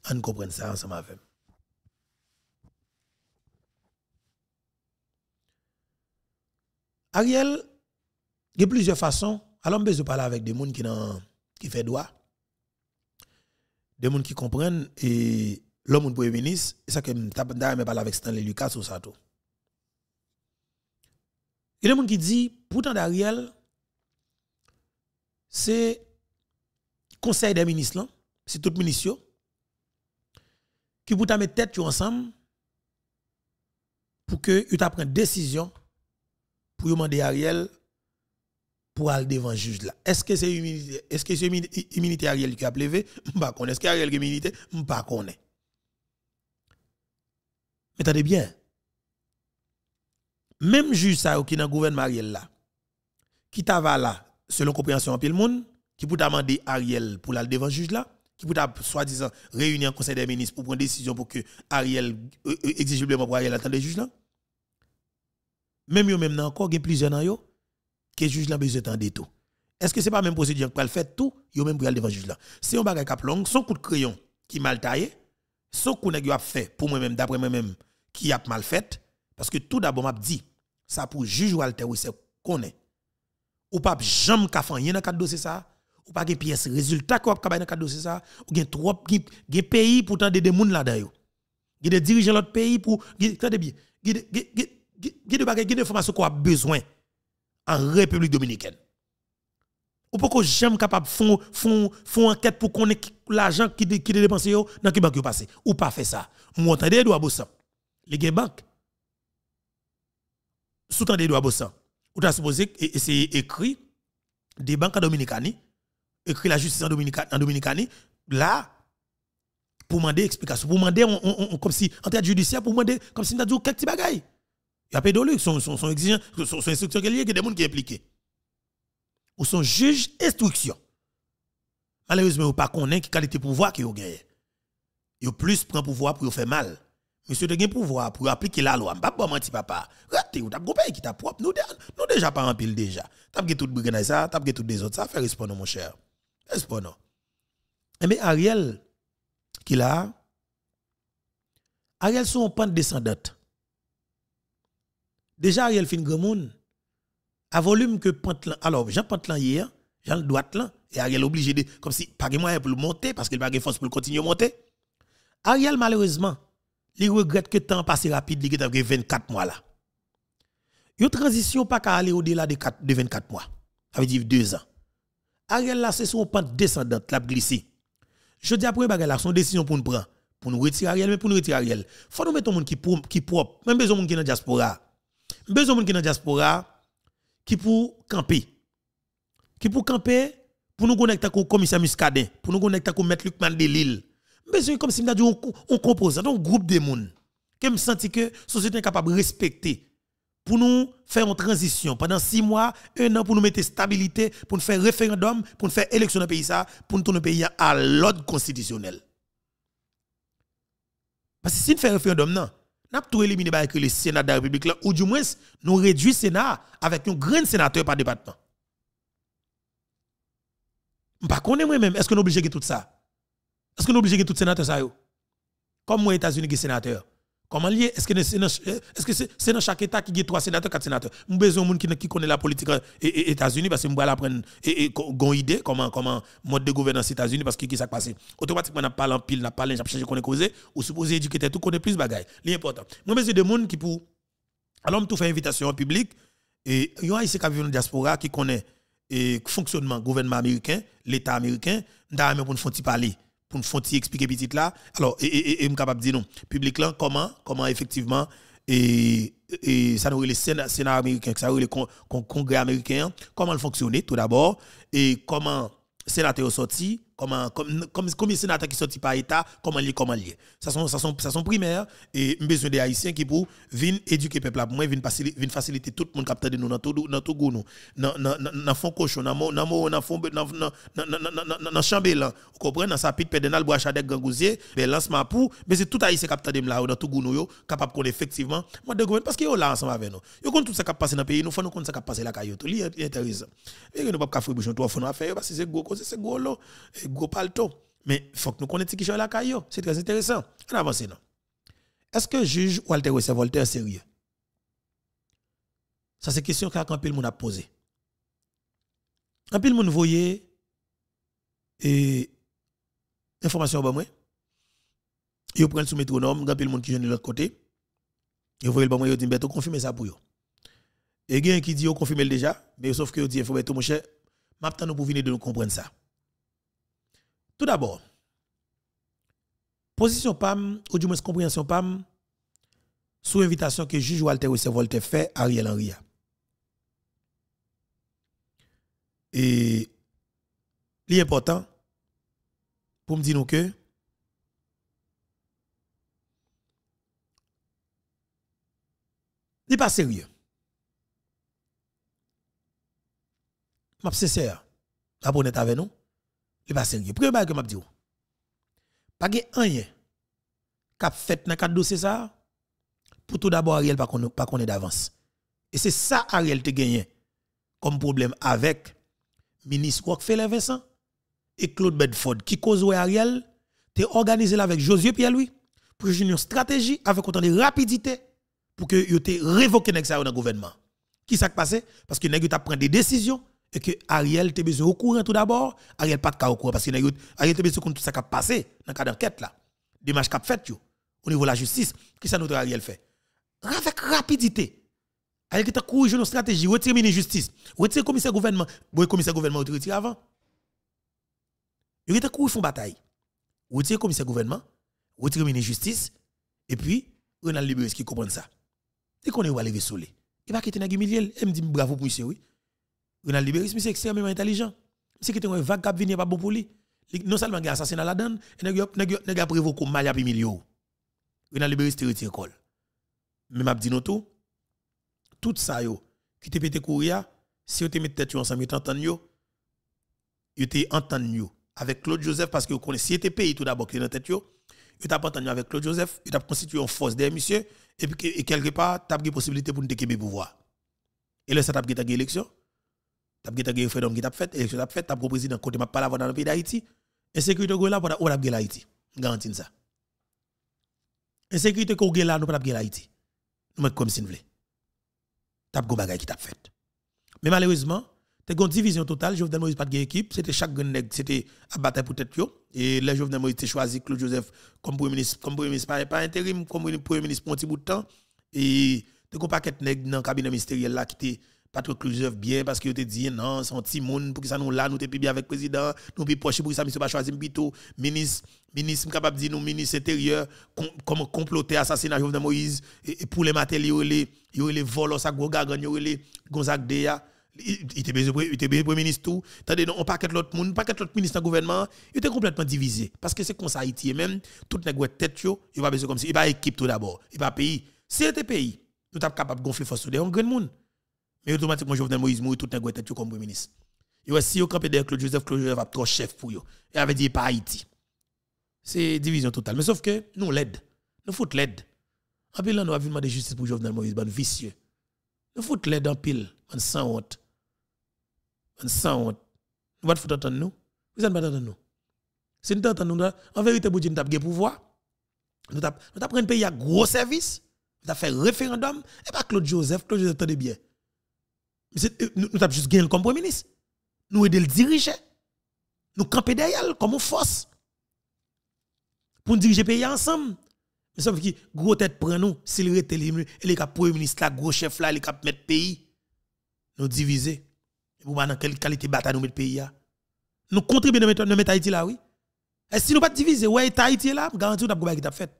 On comprend ça ensemble avec. Ariel, il y a plusieurs façons alors, je parler avec des gens qui, qui font droit, des gens qui comprennent, et l'homme premier ministre, c'est ça que je parler avec Stanley Lucas ou ça. Il y a des gens qui disent, pourtant Ariel, c'est le conseil des ministres, c'est tout ministre, qui vous mettre tête ensemble pour que vous preniez une décision pour demander à Ariel pour aller devant le juge là. Est-ce que c'est l'immunité Est-ce que c'est Ariel qui a plevé sais pas Est-ce que Ariel qui humilité sais connais. Mais attendez bien. Même juge ça qui dans gouvernement Ariel là qui t'ava là selon compréhension en pile monde qui peut demander Ariel pour aller devant le juge là qui peut soi-disant réunir un conseil des ministres pour prendre une décision pour que Ariel euh, euh, exigiblement pour Ariel attendait le juge là. Même yo même encore il y a plusieurs dans yo que juge là besoin d'entendre tout. Est-ce que c'est pas même procédure qu'elle fait le faire tout, yo même pour aller devant juge là. C'est un bagage cap long, son coup de crayon qui mal taillé, son coup nèg a fait pour moi même d'après moi même qui a mal fait parce que tout d'abord m'a dit ça pour juge Walter ou c'est connait Ou pas jambe ka fan rien dans cadre dossier ça. Ou pas gen pièce résultat qu'on ka dans cadre dossier ça, ou gen trop gen pays pour tendre des moun là-dedans. Gen des dirigeants l'autre pays pour tendez bien. Gen gen gen de bagage, gen formation qu'on a besoin en République dominicaine. Ou pourquoi j'aime capable de font font enquête pour connaître l'argent qui qui dépensé dans qui banque passé ou pas fait ça. Moi entendez doigts bossan. Les gain banques Sous tendez doigts bossan. Ou t'as supposé c'est écrit des banques dominicaines écrit la justice en Dominicanie, en Dominicani, là, pour demander explication, pour demander, comme si, en tête judiciaire, pour demander, comme si on a dit quelques petits bagailles y a sont son, son, son exigeant, son, son instruction qui est liée, qui des gens qui sont impliqués. Ou son juge instruction. Malheureusement, vous pas connaît qui qualité pouvoir qui vous ils Vous plus prend pouvoir pour faire mal. Monsieur de gain pouvoir pour appliquer la loi. Pas menti papa. Ratez ou t'as gopé qui t'a propre. Nous, nous déjà pas en pile déjà. T'as gagné tout brigade ça, t'as tout des autres ça. Fais responsable mon cher. Et eh, Mais Ariel qui là Ariel sont en pente descendante. Déjà, Ariel fin grand À volume que Pantelan. Alors, Jean Pantelan hier, Jean le et Ariel obligé de. Comme si, pas de moyen pour monter, parce qu'il n'a pas de force pour continuer à monter. Ariel, malheureusement, il regrette que le temps passé rapide, il a 24 mois là. Une transition pas qu'à aller au-delà de, 24 mois. Ça veut dire 2 ans. Ariel là, c'est son pente descendante, la glissé. Je dis après, bagay là, son décision pour nous prendre. Pour nous retirer Ariel, mais pour nous retirer Ariel. Faut nous mettre un monde qui, est propre, même besoin de monde qui dans la diaspora besoin de qui dans diaspora qui pour camper. Qui pour camper pour nous connecter avec le commissaire Muscadet, pour nous connecter avec le Maître Luc Mandelil. Besoin comme si on un composant, un groupe de monde qui me senti que société est capable de respecter pour nous faire une transition pendant six mois, un an pour nous mettre stabilité, pour nous faire référendum, pour nous faire élection dans le pays, pour nous tourner le pays à l'ordre constitutionnel. Parce que si nous faisons référendum, non, avons tout éliminé avec bah, le Sénat de la République, ou du moins, nous réduit le Sénat avec un grand sénateur par département. Par contre, moi-même, est-ce que nous obligé de tout ça? Est-ce que nous obligé de tout sénateur ça? Comme moi, États-Unis, sénateur. Comment lier Est-ce que c'est dans, euh, chaque État qui a trois sénateurs, quatre sénateurs Nous besoin de monde qui, connaît la politique euh, et, États-Unis parce que nous allons apprendre et, une idée comment comment mode de gouvernance États-Unis parce que qui s'est passé. Automatiquement, a pas en pile, a pas en chercher qu'on est causé ou supposé éduquer tout est plus bagaille. L'important. Nous besoin de monde qui pour alors tout fait invitation en public et il y a ici qui la diaspora qui connaît le fonctionnement gouvernement américain, l'État américain, nous avons pour nous petit parler pour nous faire expliquer petit là. Alors, et, et, suis capable de dire non. Public là, comment, comment effectivement, et, ça nous les le sénat américain, ça nous eu le congrès américain, comment il fonctionner tout d'abord, et comment sénateur sorti, comment comme comme combien sénateur qui sorti par état comment lié comment lier ça sont ça sont ça sont primaires et besoin des haïtiens qui pour venir éduquer peuple là moins moi venir faciliter faciliter tout le monde capteur de nous dans tout dans tout nous dans dans fond cochon dans dans dans fond dans chambellan vous comprenez dans sa pite pédénal bois chadec gangousier ben, lance ma pou mais c'est tout haïtien capteur de là dans tout nous yo capable qu'on effectivement moi de parce que yo là ensemble avec nous yo compte tout ça qui passé dans pays nous faisons nous ça qui passé là caillou tout li intéressant mais nous pas faire bouchon trois fois affaire parce que c'est gros c'est gros gros palto. Mais il faut que nous connaissions qui passe la caillou. C'est très intéressant. On avance non. Est-ce que juge Walter Wessel Voltaire sérieux? Ça, c'est une question qu'un pile monde a posée. Un pile monde voyait et information au moi. Ils le sous métronome, un pile monde qui vient de l'autre côté. il voyait le bon dit, mais tu confirmer ça pour eux. Et il y a qui dit, confirmer déjà, mais sauf que dit, il faut mettre mon cher, maintenant nous pouvons venir de nous comprendre ça. Tout d'abord, position PAM, ou du moins compréhension PAM, sous invitation que juge Walter Volte fait à Ariel Henry. Et l'important, pour me dire nous que n'est pas sérieux. Je suis sincère, je avec nous. Le pas sérieux. Premier bagage que m'a dit. Pas de rien a fait dans quatre dossiers ça pour tout d'abord Ariel pas qu'on pas est d'avance. Et c'est ça Ariel te gagné comme problème avec ministre Rockefeller Vincent et Claude Bedford qui cause Ariel te organisé avec Josué Pierre Louis pour une stratégie avec autant de rapidité pour que yo te révoqué dans le gouvernement. Qui s'est passé parce que nèg t'a pris des décisions et que Ariel te besoin au courant tout d'abord. Ariel pas de cas au courant parce qu'il Ariel te besoin de tout ça qui a passé dans le cadre d'enquête là. Démarche qui a fait au niveau de la justice. Qui ça notre Ariel fait Avec rapidité. Ariel qui a couru une stratégie, retirer ministre justice, retirer commissaire gouvernement. Bon, commissaire gouvernement, retiré avant. Il a couru font bataille. Retirer commissaire gouvernement, retirer ministre justice, et puis Ronald Libérez qui comprend ça. Et qu'on est va aller soleil, Il va quitter la Il me dit bravo pour ici oui. Ronald Liberis, c'est extrêmement intelligent. C'est qu'il y a un vague qui vient pas bon pour lui. Non seulement il y a assassinat là-dedans, il a prévu comme mal à Pimilio. Ronald Liberis, c'est retiré école. Mais m'a dit non tout, tout ça qui te pété courir, si vous mettez tête ensemble, vous entendez, vous entendez entendu avec Claude Joseph parce que vous connaissez, si était pays tout d'abord qui est dans tête, vous entendez entendu avec Claude Joseph, vous avez constitué une force des monsieur, et quelque part, vous avez une possibilité pour nous déquiper pouvoir. Et là, ça t'a une élection tu as un référendum qui t'a fait, élection t'a fait, tu as un président côté m'a pas la dans le pays d'Haïti. Insécurité que là pour ou la guerre Haïti. Garantis ça. Insécurité que là nous pas guerre Haïti. Nous comme si nous voulons. T'as un bagage qui t'a fait. Mais malheureusement, t'as une division totale, Jovenel Moïse pas de équipe, c'était chaque nèg c'était à bataille pour tête yo et les Jovenel Moïse t'es choisi Claude Joseph comme premier ministre, comme premier ministre pas, intérim, comme premier ministre pour un petit bout de temps et t'as un paquet nèg dans cabinet ministériel là qui t'es pas trop bien parce que te dit non, son petit monde pour que ça nous là, nous te bien avec le président, nous puis proche pour que ça monsieur pas choisi plutôt ministre ministre capable dire nous ministre intérieur comme comploter assassinat Jovenel Moïse et, pour les matéli les les vols ça gros gagan les gonzac Dea il était bien premier ministre tout tandis non on pas qu'être l'autre monde pas qu'être l'autre ministre dans gouvernement il était complètement divisé parce que c'est comme ça Haïti et même toute nèg tête yo il pas besoin comme ça il pas équipe tout d'abord il pas pays c'est un pays nous sommes capables de gonfler force de un grand monde mais automatiquement, Jovenel Moïse mourit tout le monde tête comme premier ministre. Et si vous campez derrière Claude Joseph, Claude Joseph a trop chef pour vous. Et avait dit pas Haïti. C'est division totale. Mais sauf que nous l'aide. Nous foutons l'aide. En pile, nous avons de justice pour Jovenel Moïse, ban vicieux. Nous foutons l'aide en pile, en sans honte. en sans honte. Nous ne foutons entendre nous. Vous allez pas entendre nous. Si nous entendons nous, en vérité, nous avons le pouvoir. Nous avons pris un pays à gros service. Nous avons fait référendum. Et pas Claude Joseph. Claude Joseph, tenez bien. Euh, nous avons juste gagné comme Premier ministre. Nous aider le diriger. Nous camper derrière comme une force. Pour nous diriger le pays ensemble. Mais ça veut dire gros tête prend nous, s'il les le et Premier ministre, le gros chef là, il cap mettre pays. Nous diviser. Et pour dans quelle qualité bataille nous le pays hein. Nous contribuons à mettre Haïti là, oui. Et si nous ne pas diviser, ouais, Haïti là, garantie nous avons fait.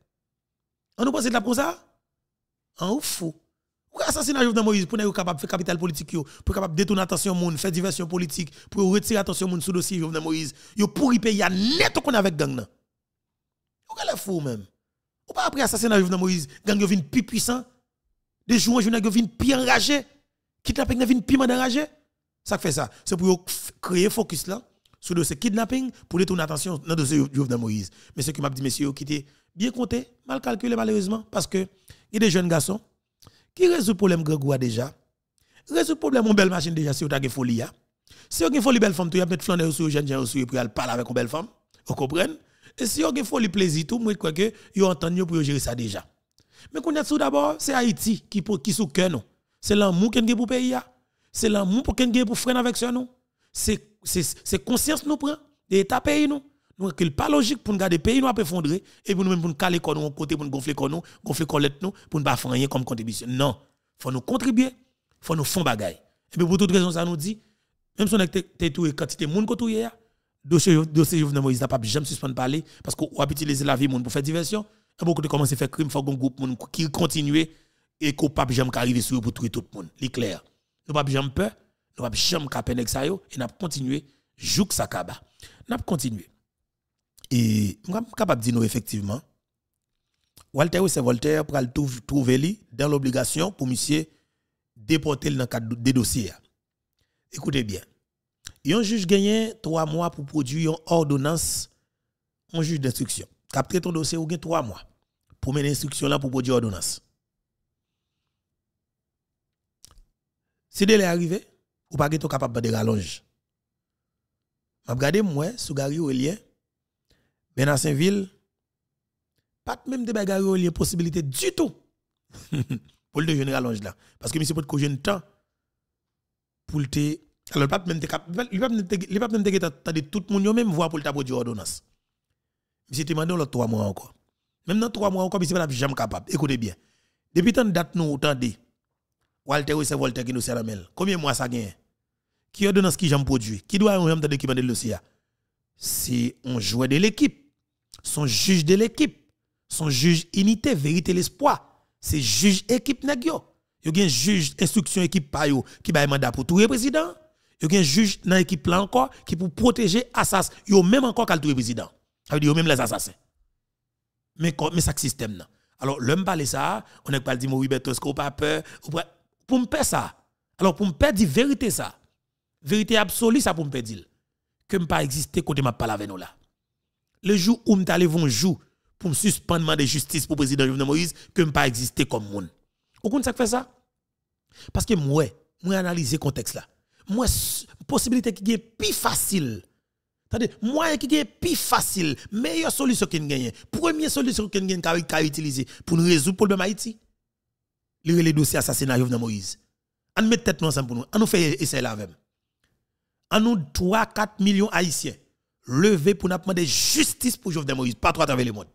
On nous pense que c'est comme ça. En fou. Ou assassinat Jovenel Moïse pour être capable de faire capital politique, pour être capable de détourner l'attention monde, faire diversion politique, pour retirer l'attention monde sous le dossier Jovenel Moïse. Yo pourri pays net qu'on avec gang nan. Ou qu'elle est fou même. Ou pas après assassinat Jovenel Moïse, gang yo vin plus puissant, Des joueurs Jovenel yo plus enragé, kidnapping yo vin plus enragé. Ça fait ça, c'est pour créer focus là sur le kidnapping pour détourner l'attention dans le dossier Jovenel Moïse. Mais ce que m'a dit messieurs, qui était bien compté, mal calculé malheureusement parce que y a des jeunes garçons qui résout le problème Grégoire déjà Résout le problème on belle machine déjà si vous avez folie. Hein? Si vous avez folie belle femme, vous avez mettre flaner gens pour parler avec une belle femme. Vous comprenez Et si vous avez folie plaisir tout, moi je crois que vous entendez pour gérer ça déjà. Mais qu'on a tout d'abord, c'est Haïti qui est qui sous cœur C'est l'amour qui est pour pays hein? C'est l'amour qui est pour freiner avec ça nous. C'est la conscience nous prend et ta pays nous. Nous n'est pas logique pour nous garder le pays nous a effondré et pour nous même pour nous caler corps nous côté pour nous gonfler pour nous, gonfler nous pour ne pas faire rien comme contribution. Non, faut nous contribuer, faut nous faire bagaille. Et puis pour toute raison ça nous dit même si on est tout quantité monde que tout dossier dossier Jovenel Moïse n'a pas jamais suspendre parler parce qu'on a utilisé la vie monde pour faire diversion. Et beaucoup de commencer faire crime, faut un groupe monde qui continue et qu'on pas jamais arriver sur pour tuer tout le monde. C'est clair. Nous pas jamais peur, nous pas jamais caper ça et n'a continuer jouk sakaba. N'a continuer. Et je suis capable de dire effectivement, Walter ou c'est Voltaire pour trouver lui dans l'obligation pour monsieur déporter dans le cadre des dossiers. Écoutez bien. Un juge gagné trois mois pour produire une ordonnance, un juge d'instruction. Capter ton dossier, ou gagne trois mois pour mener l'instruction là pour produire ordonnance. Si délai arrivé, ou pas capable de rallonge. Je regarde moi, sous Gary mais dans Saint-Ville, pas même de bagarre de possibilité du tout pour le général l'ange là. Parce que monsieur peut que le temps pour le te. Alors, pas même te il pas même te tout le monde même voir pour le tabou du ordonnance. Monsieur te demandé trois mois encore. Même dans trois mois encore, monsieur pas jamais capable. Écoutez bien. Depuis tant de date nous entendez. Walter c'est Walter qui nous sert la mail. Combien de mois ça gagne? Qui ordonnance qui j'aime produit? Qui doit un j'aime de dossier? le C'est un joueur de l'équipe son juge de l'équipe, son juge unité, vérité l'espoir, c'est juge équipe il y a un juge instruction équipe pa yo qui ba mandat pour tout président. a un juge dans l'équipe là encore qui pour protéger y a même encore kal tout président. Ça veut dire même les assassins. Mais mais ça système là. Alors l'homme parle ça, on n'est pas dit oui Bertos qu'on pas peur pour me faire ça. Alors pour me perdre vérité ça. Vérité absolue ça pour me dire Que me pas exister côté m'a avec nous là le jour où me suis un jour pour me suspendre de justice pour le président Jovenel Moïse que me pas exister comme monde. Vous comprenez ça fait ça Parce que moi, moi analyser contexte là. Moi possibilité qui est plus facile. C'est-à-dire qui est plus facile, meilleure solution qu'on gagne. Première solution qu'on gagne qu'à utiliser pour nous résoudre le problème Haïti. Lire les dossiers assassinat Jovenel Moïse. On met tête ensemble pour nous. On nous fait essayer là même. On nous 3 4 millions haïtiens levé pour nous demander justice pour Jovenel Moïse, pas trop à le monde.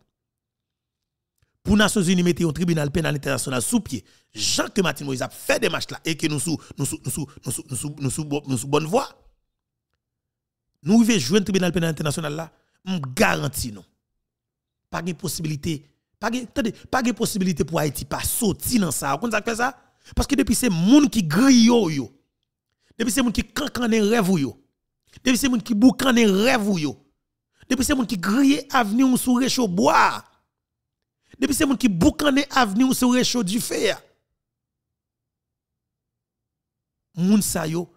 Pour nous Nations Unies, mettre un tribunal pénal international sous pied. Jean que Martin Moïse a fait des matchs là et que nous sommes nous sous nous bonne voie. Nous devons jouer un tribunal pénal international là, Nous garantit Pas de possibilité, pas de possibilité pour Haïti pas sortir dans ça. ça Parce que depuis c'est monde qui grillent Depuis c'est monde qui cancanent rêve rêves, depuis ces gens qui boucanent rêve yo. Depuis ces gens qui grillent avenir ou sous réchaud bois. Depuis ces gens qui boucanent avenir ou sous réchaud du fer. Moun sa yo,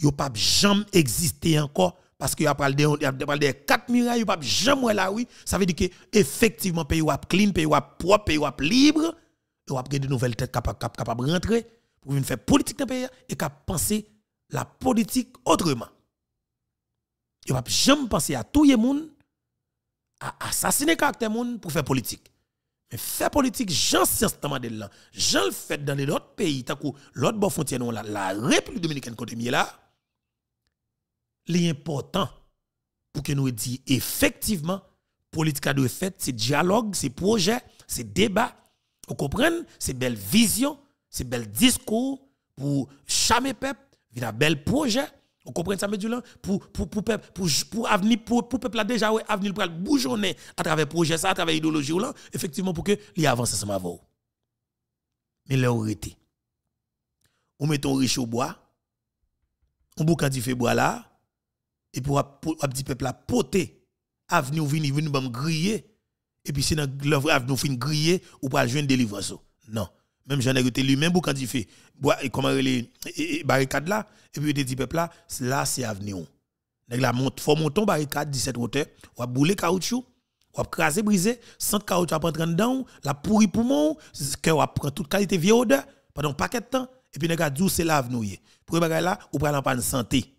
yo pas jamais existé encore parce que après des 4 mirailles, pas jamais là oui, ça veut dire que effectivement pays ou clean, pays ou propre, pays ou libre, et a de nouvelles têtes capables capable rentrer pour venir faire politique dans pays et cap penser la politique autrement. Je ne jamais penser à tout les monde, à assassiner caractère monde pour faire politique. Mais faire politique, j'en sais de là. j'en le fait dans les autres pays, tant l'autre frontière, la, la République dominicaine, côté là, l'important pour que nous disions effectivement, politique de fait, c'est dialogue, c'est projet, c'est débat. Vous comprenez? C'est belle vision, c'est bel discours pour charmer peuple, il a bel projet vous comprenez ça, Médulan Pour pour pour pour pour avenir, pour pour peuple déjà, ouais, avenir pour bougeonner à travers projet ça, à travers idéologie là, effectivement pour que il avance ensemble ma Mais là, on On met ton riche au bois, on boucan du bois là, et pour un petit peuple là poter, avenir ou venir venir griller, et puis c'est dans l'œuvre avenir ou fin griller ou pas joindre délivrance. Non. Même j'en ai été lui-même pour quand il fait, comment les barricades là, et puis il dit peuple là, là c'est avenir. Nèg la monte, faut monter barricade 17 hauteur, ou bouler caoutchouc, ou craser briser, sans caoutchouc pas prendre dedans, la pourri poumon, que ou prend toute qualité vieille odeur pendant paquet de temps et puis nèg a dit c'est l'avenir. Pour bagay là, ou pas en panne santé.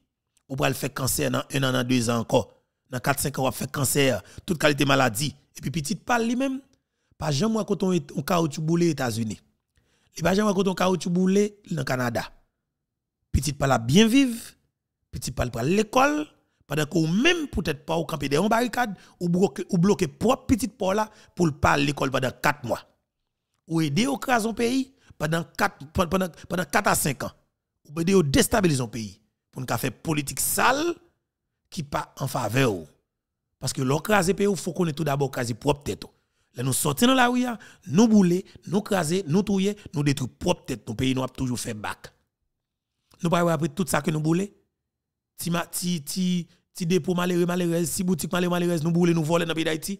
Ou pas faire cancer dans un an dans deux ans encore. Dans 4 5 ans on faire cancer, toute qualité maladie et puis petite parle lui-même. Pas jamais quand on caoutchouc bouler États-Unis. Il va jamais un caoutchouc boulé dans le Canada. Petit pas la bien vivre, petit pas à l'école, pendant que même peut-être pas au camper des barricades ou bloquer ou bloquer propre petite là pour le pas l'école pendant 4 mois. Ou aider au craser son pays pendant 4 pendant pendant 4 à 5 ans. Ou aider au déstabiliser un pays pour ne faire politique sale qui pas en faveur. Parce que l'on pays, il faut qu'on ait tout d'abord quasi propre tête. Là, nous sortons dans la rue, hein. nous boulons, nous craser, nous trouvons, nous détruire propre tête. Nos pays nous avons toujours fait bac. Nous pas après tout ça que nous bouler. Si des ti, dépôt malheureux, malheureux, si boutique malheureux, malheureux, nous boulons, nous voler dans le pays d'Haïti.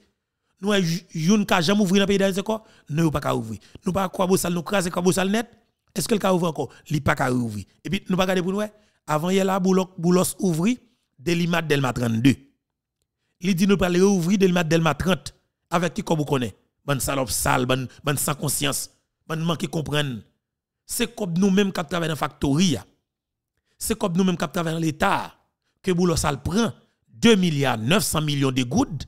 Nous, ne eh, pouvons jamais ouvrir dans le pays d'Haïti, quoi? Nous, pas ouvrir. Nous, pas quoi nous craser, quoi pas net. Est-ce que le cas ouvre encore? Il pas qu'à ouvrir. Et puis, nous pas garder pour nous, eh. avant hier là, boulos, boulos ouvri, Delimat Delma 32. Il dit, nous pas ouvrir Delimat Delma 30 avec qui comme vous connaissez. Bonne salope sale, bonne bon sans conscience, bonne manque qui comprennent. C'est comme nous-mêmes qui travaillons dans la factory. C'est comme nous-mêmes qui travaillons dans l'État. Que boulot sale prend 2 milliards 900 millions de gouttes.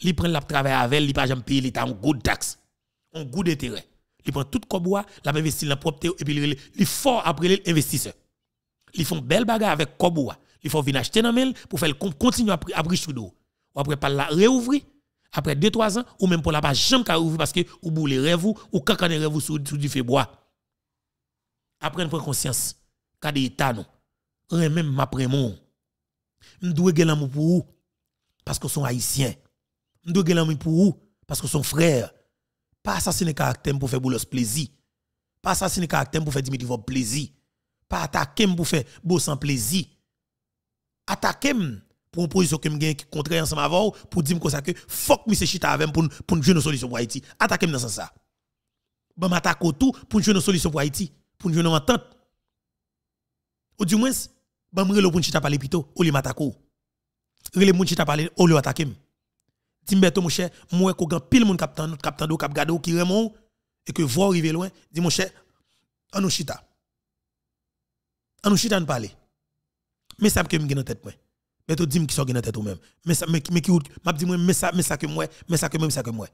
Il prend la travail avec, il pas jamais payer l'État en good taxe, en good d'intérêt. Il prend tout comme bois, il investit dans la propreté et puis il fort après l'investisseur. Ils font bel bagarre avec Koboa. Ils font venir acheter dans mail pour faire continuer à riche Ou Après, par la réouvrir. Après 2-3 ans, ou même pour la base jamais qu'à ouvrir parce que ou boule rêve ou quand les rêve sous du février. Après, on prend conscience. Kade état non. même après mon. M'doué gen l'amour pour ou. Parce que sont haïtiens. M'doué gen l'amour pour ou. Parce que sont frère, Pas assassiner caractère pour faire boulos plaisir. Pas assassiner caractère pour faire Dimitri votre plaisir. Pas attaquer pour faire beau sans plaisir. Attaquer hmm proposition que me contraire ensemble avant pour dire que ça que fuck monsieur chita avec pour pour jouer une solution pour Haïti. Attaquez dans ce sens. Ben m'attaque tout pour jouer une solution pour Haïti, pour jouer une entente. Ou du moins bon me pour chita parler plutôt ou les m'attaque. Rele moun chita parler ou le attaquer. moi mon cher, moi ko gan pile mon capitaine notre capitaine do cap gado qui remonte et que voir arriver loin, Dis mon cher, anou chita. Anou chita nous parler. Mais ça que me dans en tête moi. Mais tu dis qui sont dans tête ou même. Mais ça mais qui m'a dit mais ça mais ça que moi, mais ça que même ça que moi.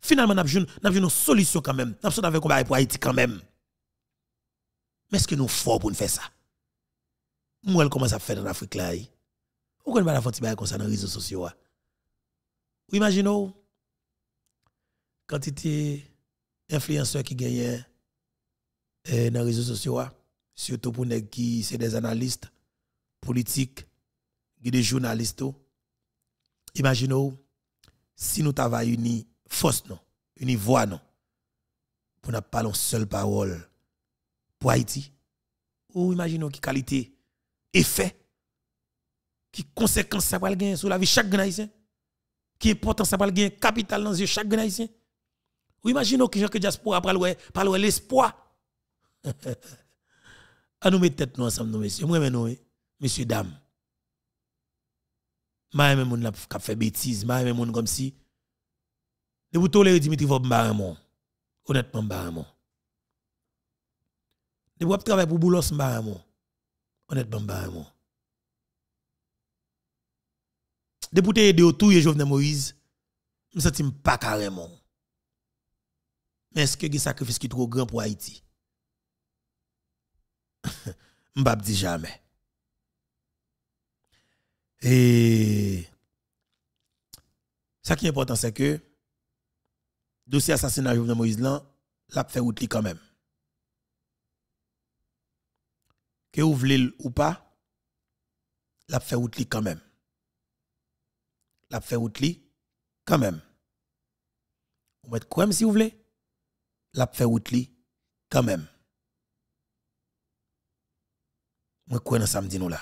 Finalement n'a a n'a une solution quand même. N'a besoin avec combat pour Haïti quand même. Mais est-ce que nous fort pour nous faire ça Moi elle commence à faire en Afrique là. Eh. Ou ne va la faire comme ça dans les réseaux sociaux. Ah? Ou imaginez quantité influenceurs qui gagnent eh, dans les réseaux sociaux, ah, surtout pour les qui c'est des analystes politiques qui des journalistes. Imaginez si nous travaillons une force, une voix, pour ne pas une seule parole pour Haïti. Ou imaginez qui qualité, effet, qui conséquence ça va gagner sur la vie chaque Haïtien, qui importance ça va gagner capital dans chaque Haïtien. Ou imaginez que Jacques Diaspora parle l'espoir. à nous mettre tête nous ensemble, nous, messieurs. Moi, nous, messieurs, dames. Ma même moun la ka bêtise, ma même moun comme si. De vous le Dimitri Vob Mbaramon. Honnêtement Mbaramon. De vous travailler pour Boulos Mbaramon. Honnêtement Mbaramon. De vous aider au de Jovenel Moïse, je ne sens pas carrément. Mais est-ce que un sacrifice qui est trop grand pour Haïti? Mbap dit jamais. Et ça qui est important, c'est que dossier assassinat Jovenel Moïse là, l'a fait quand même. Que vous voulez ou pas, l'a fait quand même. L'a fait quand même. Vous mettez quoi si vous voulez, l'a fait quand même. Moi, quoi dans samedi nous là?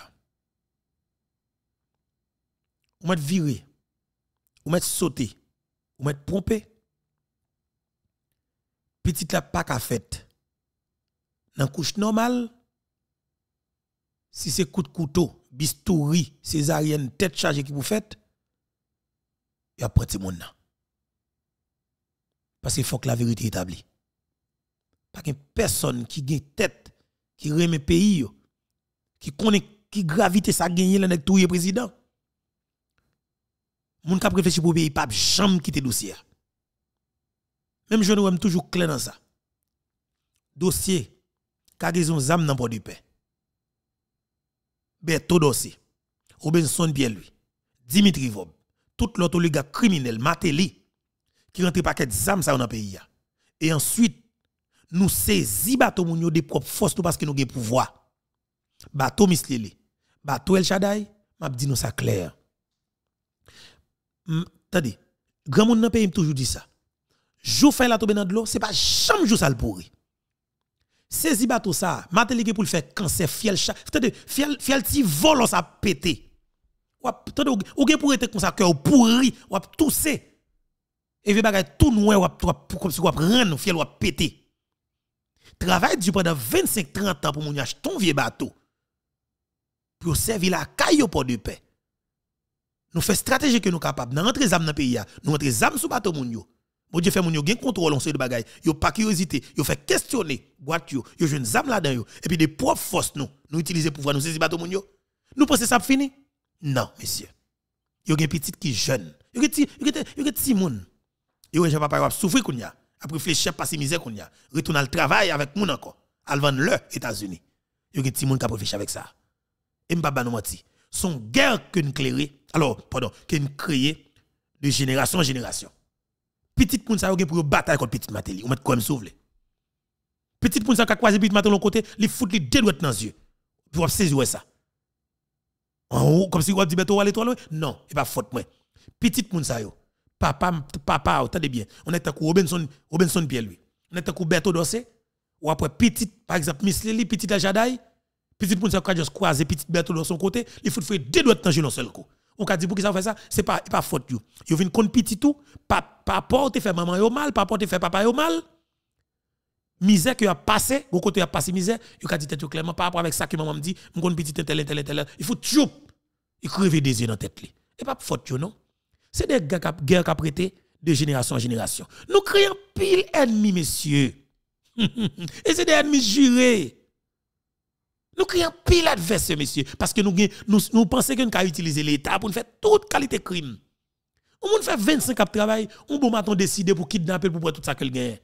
ou mettre virer, ou mettre sauter, ou mettre pomper. Petite la pas a fait' Dans couche normale, si c'est coup de couteau, bistouri, césarienne, tête chargée qui vous faites, et après c'est mon Parce qu'il faut que la vérité établie. Pas qu'une personne qui gagne tête, qui remet pays, qui connaît, qui gravité ça gagner avec tout président moun kap réfléchi pour pays pape jamais quitter dossier même je aime toujours clair dans ça dossier des zam dans port du paix Beto dossier Robinson bien lui Dimitri Vob tout l'autre criminelle criminel Mateli qui rentre paquet zam ça dans pays et ensuite nous saisissons bateau moun des propres tout parce que nous avons pouvoir bateau mislele bateau El Shaddai m'a dit nous ça clair Tade, grand monde dans pays toujours dit ça. Jou fait la tombe dans l'eau, c'est pas jamais jou ça le pourri. Saisi bateau ça, matelique pour le faire cancer fiel chat. Tade, fiel fiel ti vol ça pété. Ou tade, ou gen pour être comme ça cœur pourri, ou tousser. Et vi bagay tout noir ou comme si ou rendre fiel ou pété. Travail du pendant 25 30 ans pour mon ton vieux bateau. Pour servir la caille au port de paix nous faisons stratégie que nous sommes capables. Nous rentrons des âmes dans le pays, nous rentrons les âmes sous bateau. Bon Dieu fait mon yo gain contrôle on ce de bagaille. Yo pas curiosité, yo fait questionner boîte yo, yo jeune zam là-dedans et puis des propres forces nous nous utilisons pour voir nous saisir bateau mon Nous pensons ça fini Non, monsieur. Yo gain petite qui jeune. Yo gain yo gain yo gain petit moun. Yo j'ai pas capable souffrir kounya. Après fléchir passer misère kounya. Retourner au travail avec moun encore. Alvan le États-Unis. Yo des petit moun qui a avec ça. Et m'pa nous menti son guerre que nous alors, pardon, que nous de génération en génération. Petite moun qui yo pour bataille contre petite matéli, ou mettre comme souvelé. Petite moun sa ka croiser petite matéli côté, li fout les deux dans les yeux. Pour saisir ça. En haut, comme si on dit bientôt à l'étoile Non, et pas faute moi. Petite moun sa yo. Papa, papa, attendez bien. On est à Robinson, Robinson Pierre lui. On est à Berto Dossé. Ou après petite, par exemple, Miss Lily, petite jadaï Petit moun sa ka juste croiser petit bête dans son côté, il faut faire deux doigts dans un seul coup. On ka dit pour qui ça fait ça, c'est pas pas faute you. Yo vinn compte petit tout, pas pas porter faire maman au mal, pas porter faire papa au mal. Misère que a passé, Vous côté a passé misère, yo qu'a dit tête clairement par rapport avec ça que maman me dit, mon compte petit tel tel tel. Il faut tchoup. Il crever des yeux dans tête li. Et pas faute you non. C'est des guerres qui guerre prêté de génération en génération. Nous créons pile ennemis messieurs. Et c'est des ennemis jurés. Nous créons pile adverse, monsieur, parce que nous, pensons que nous avons utiliser l'État pour faire toute qualité de crime. On fait 25 ans de travail, on bon matin décider pour kidnapper pour tout ça qu'elle gagne.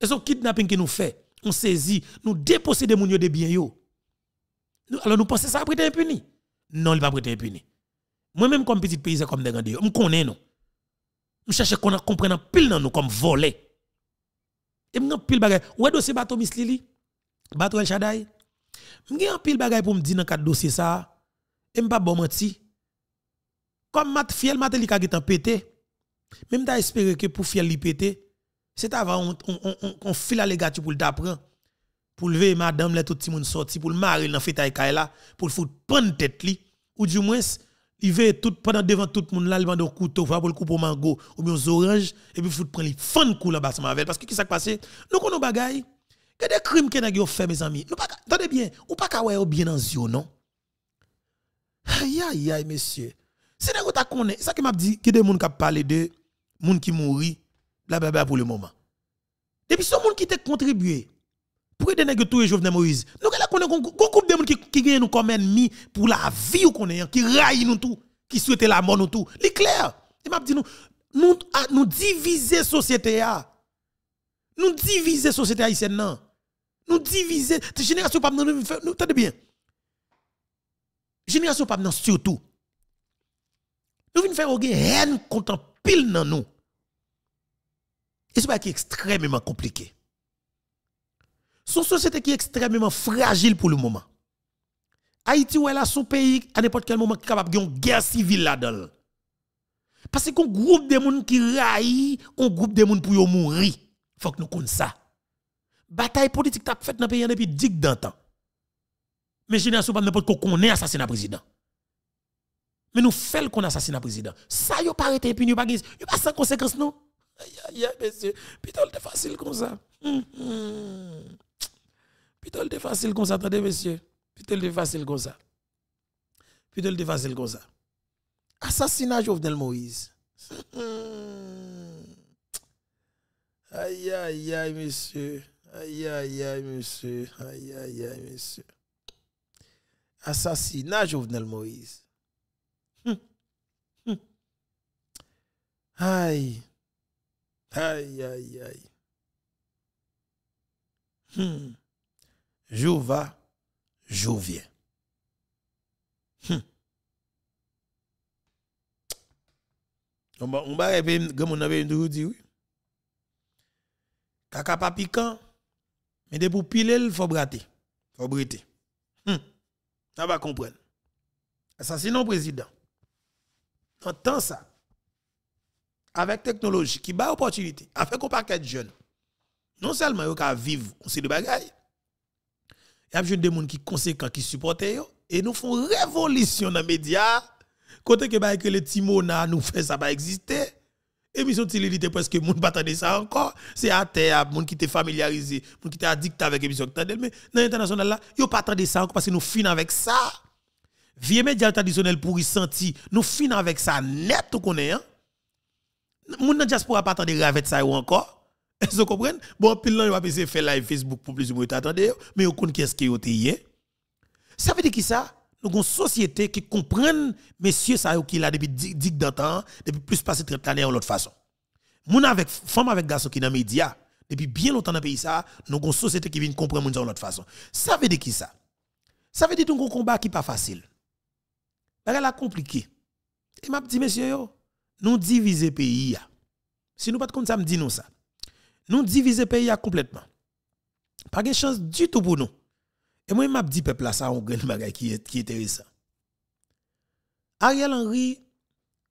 Et ce kidnapping que nous fait, on saisit, nous dépossédons des de biens. Alors nous pensons que ça a un impuni. Non, il va prêter impuni. Moi-même, comme petit pays comme des grands je connais nous. Je cherche à comprendre pile dans nous comme voler. Et je pile bagarre. Où est-ce que bateau Miss Lily? Bateau El Shaddai? J'ai un pile bagay pour me dire dans quatre dossier ça. Et me pas bon menti. Comme mat fiel mat li ka pété. Même t'a espéré que pour fiel li pété, c'est avant on on on, file à légatu pour t'apprendre. Pour lever madame les tout petit monde sorti pour le marier dans fête à là, pour foutre prendre tête li ou du moins il veut tout pendant devant tout le monde là, il vend un couteau, pour le couper au mango ou bien orange. oranges et puis foutre prendre les de coups là bas parce que qu'est-ce qui s'est passé Nous des bagaille que des crimes que nous fait, mes amis. Nous pas, attendez bien, ou pas qu'à bien dans zio non? Aïe, aïe, aïe, monsieur. Si nous ta C'est ça qui m'a dit, que des monde qui parlent de, monde qui bla blablabla pour le moment. Depuis ce monde qui t'a contribué, pour des les tout et Jovenel Moïse, nous avons beaucoup groupe de gens qui gagnent nous comme ennemis pour la vie qu'on est, hein, qui raillent nous tout, qui souhaitent la mort nous tout. C'est clair. Il m'a dit, nous, nous, nous diviser société. Nous diviser société haïtienne. Nous divisons, Génération pas nous Tenez bien. Génération pas surtout. Nous venons faire une haine contre pile dans nous. Et ce qui est extrêmement compliqué. Son société qui est extrêmement fragile pour le moment. Haïti ou elle a son pays à n'importe quel moment capable de une guerre civile là-dedans. Parce qu'on groupe de monde qui raille, on groupe de monde pour mourir. Faut que nous connaissons ça bataille politique été faite dans le pays depuis 10 d'antan. Mais je ne sais pas n'importe quoi qu'on est assassinat président. Mais nous faisons qu'on assassinat président. Ça, il n'y a pas arrêté et puis il n'y a pas sans conséquence, non? Aïe, aïe, monsieur. Putain, c'est facile comme ça. Hum, hum. Putain, c'est facile comme ça. Attendez, monsieur. Putain, c'est facile comme ça. Putain, c'est facile comme ça. Assassinat Jovenel Moïse. Hum, aïe, aïe, aïe, monsieur. Aïe, aïe, aïe, monsieur. Aïe, aïe, aïe, monsieur. Assassinat, Jovenel Moïse. Hum. Hum. Aïe. Aïe, aïe, aïe. Hum. Jour va, On va comme on avait dit, oui. pas piquant. Mais de pour piler, il faut brater. Il faut briter. Hum. Ça, va comprendre. sinon, président. en temps ça, avec technologie qui bat opportunité, avec un paquet de jeunes, non seulement ils peuvent vivre, on sait de bagaille. Il y a des gens qui sont conséquents, qui supportent et nous font révolution dans les médias. Côté que, bah, que le Timona nous fait ça va exister. Émission que était presque moun pas ça encore. C'est à terre, moun qui était familiarisé, moun qui était addict avec émission traditionnelles. Mais dans l'international là, yo pas attendu ça encore parce que nous fin avec ça. vie médias traditionnels pour y sentir, nous fin avec ça net, tout qu'on est. Hein? Moun diaspora pas attendu avec ça encore. Est-ce que vous comprenez? Bon, pile là, yo a faire live Facebook pour plus ou moins attendre, mais vous connaît qui est-ce qui yo Ça veut dire qui ça? une société qui comprennent messieurs ça qui là depuis 10 d'antan, depuis plus de 30 années en l'autre façon. mon avec femme avec garçon qui dans média, depuis bien longtemps dans pays ça, nous avons une société qui vient comprendre nous en l'autre façon. Ça veut dire qui ça Ça veut dire un combat qui pas facile. Elle a compliqué. Et m'a dit messieurs, nous diviser pays Si nous pas comme ça me dit nous ça. Nous diviser pays complètement. Pas de chance du tout pour nous. Et moi, je dit, peuple là, ça, on grand bagaille qui est qui intéressant. Ariel Henry,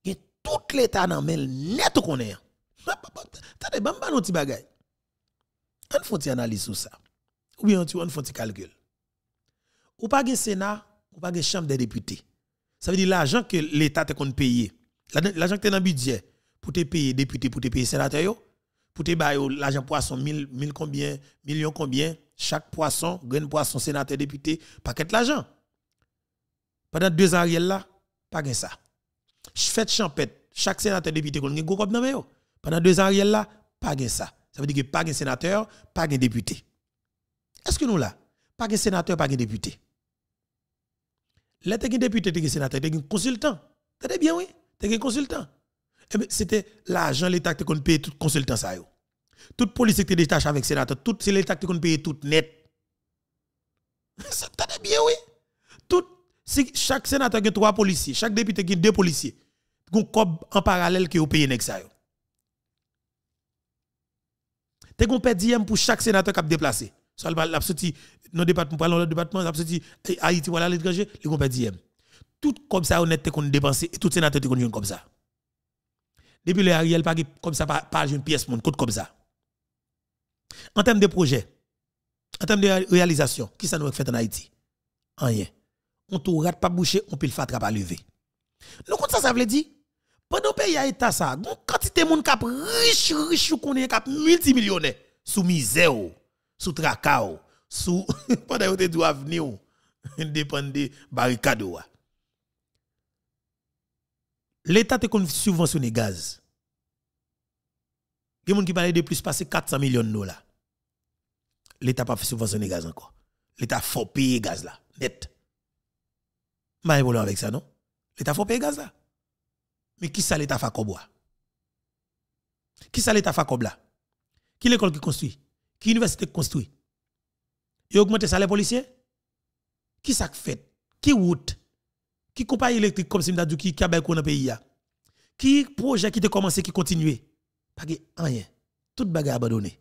il a tout l'État dans le net qu'on est. des bam non, petit bagay. On fait une analyse sur ça. Ou bien on fait un calcul. Ou pas de Sénat, ou pas de Chambre des députés. Ça veut dire l'argent que l'État te compte payer, l'argent que tu dans le budget pour te payer député, pour te payer sénateur, pour te l'argent poisson, mille, combien, millions combien, chaque poisson, grain poisson, sénateur, député, paquet l'argent. Pendant deux ans, Ariel là, pas gain ça. je Faites champette, chaque sénateur, député, qu'on gros comme Pendant deux ans, Ariel là, pas gain ça. Ça veut dire que pas gain sénateur, pas gain député. Est-ce que nous là, pas gain sénateur, pas gain député? Là, t'es un député, t'es un sénateur, t'es un consultant. T'es bien, oui, t'es un consultant. Eh c'était l'argent l'État qui a payé tout consultant ça. Toute police qui était détaché avec sénateur, tout c'est l'État qui a payé tout net. Ça C'est bien, oui. Tout, si chaque sénateur a trois policiers, chaque député a deux policiers, qui en parallèle qui ont payé nek ça. T'es qu'on paye 10 pour chaque sénateur qui a déplacé. Soit la non nos départements, parlons le département, la Haïti, voilà l'étranger, les qu'on paye 10 Tout comme ça, honnête, qu'on dépensé, et tout sénateur qui comme ça. Depuis le Ariel, pas comme ça, pas, une pièce, mon coûte comme ça. En termes de projet, en termes de réalisation, qui ça nous fait en Haïti? Rien. On tout rate pas boucher, on peut le faire pas lever. Donc, ça, ça veut dire, pendant que pays a état ça, une quantité de monde cap riche, riche, ou qu'on cap multimillionnaire, sous misère, sous tracao, sous, pendant que tu dois venir, dépend des barricades l'État te subventionné gaz. Il y a qui parle de plus passer 400 millions de dollars. L'État pas subventionné gaz encore. L'État faut payer gaz là, net. Mais problème avec ça, non? L'État faut payer gaz là. Mais qui ça l'État fait comme Qui ça l'État fait comme là? Qui l'école qui construit? Qui université qui construit? augmenté le salaire policiers Qui ça fait? Qui route? Qui compagnie électrique comme Simdadou qui qui a dans le pays Qui projet qui a commencé qui continue Pas rien. Tout est abandonné.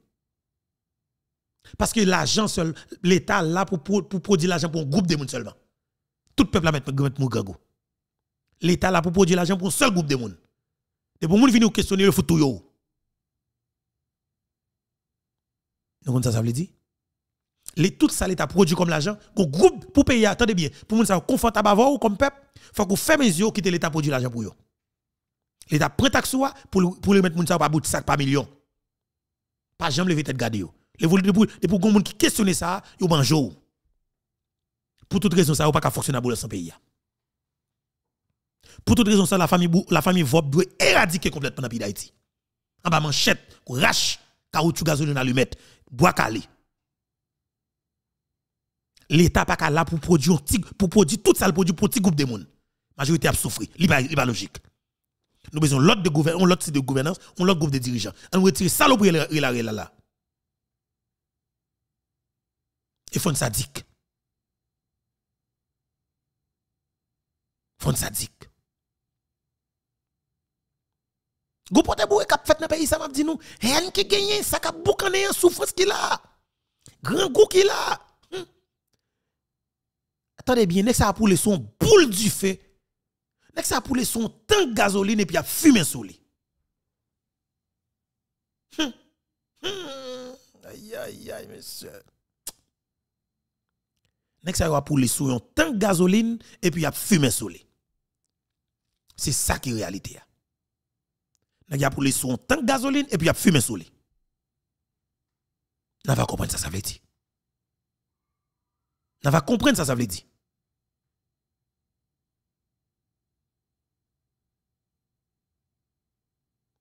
Parce que l'argent seul, l'État là pour, pour, produire l'argent pour un groupe de monde seulement. Tout le peuple a mettre mon gago. L'État là pour produire l'argent pour un seul groupe de monde. Et pour moun venir questionner le futur. Nous, ça, ça veut dire? les tout ça l'État produit comme l'argent, qu'on groupe pour payer, attendez bien, pour nous savoir confortable avoir ou comme peuple, faut qu'on ferme les yeux, quitter l'État produit l'argent pour eux. L'État prend taxe pour, pour les mettre moun sa pas bout de sac par million. Pas jamais lever tête garder Les voulez pour pour qui questionne ça, yo banjo. Pour toute raison ça, ou pas qu'à fonctionner dans son pays. Pour toute raison ça, la famille la famille Vob doit éradiquer complètement dans pays d'Haïti. En bas manchette, rache, caoutchouc gazoline allumette, bois calé l'État pas là pour produire pour produire tout ça, produit pour petit groupe de monde. La Majorité a souffert. il pas logique. Nous besoin l'autre de gouvernance, l'autre de gouvernance, on autre groupe de dirigeants. On retire ça pour la là là. Et font sadique. Font sadique. de pote boue a fait dans pays ça m'a dit nous, rien qui gagne ça kap en souffrance qu'il a. Grand goût qu'il a attendez bien, pas ça les son boule du feu. Nèg ça poulet son tank gasoline et puis a fumé sous lui. aïe aïe aïe monsieur. nest ça pour pour son tant tank gasoline et puis a fumé sous lui. C'est ça qui est réalité. y a poulet son tant tank gasoline et puis a fumé sous lui. On va comprendre ça, ça veut dire. N'a pas comprendre ça, ça veut dire.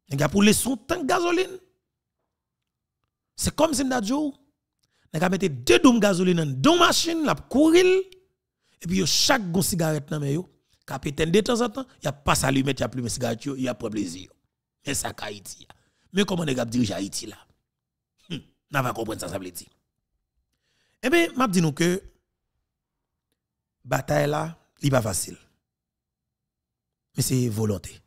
Les a pour laisser son tank de gasoline. C'est comme si m'dadjo, Les a mis deux dômes de gasoline dans deux machines, la courir et puis chaque gon cigarette dans un capitaine de temps en temps, il a pas s'allumer, il a plus cigarette, il a pas plaisir. Mais ça Haïti. Mais comment les gars dirige Haïti là hum, On N'a comprendre ça ça veut dire. Eh bien, m'a dit nous que bataille là, il pas facile. Mais c'est volonté.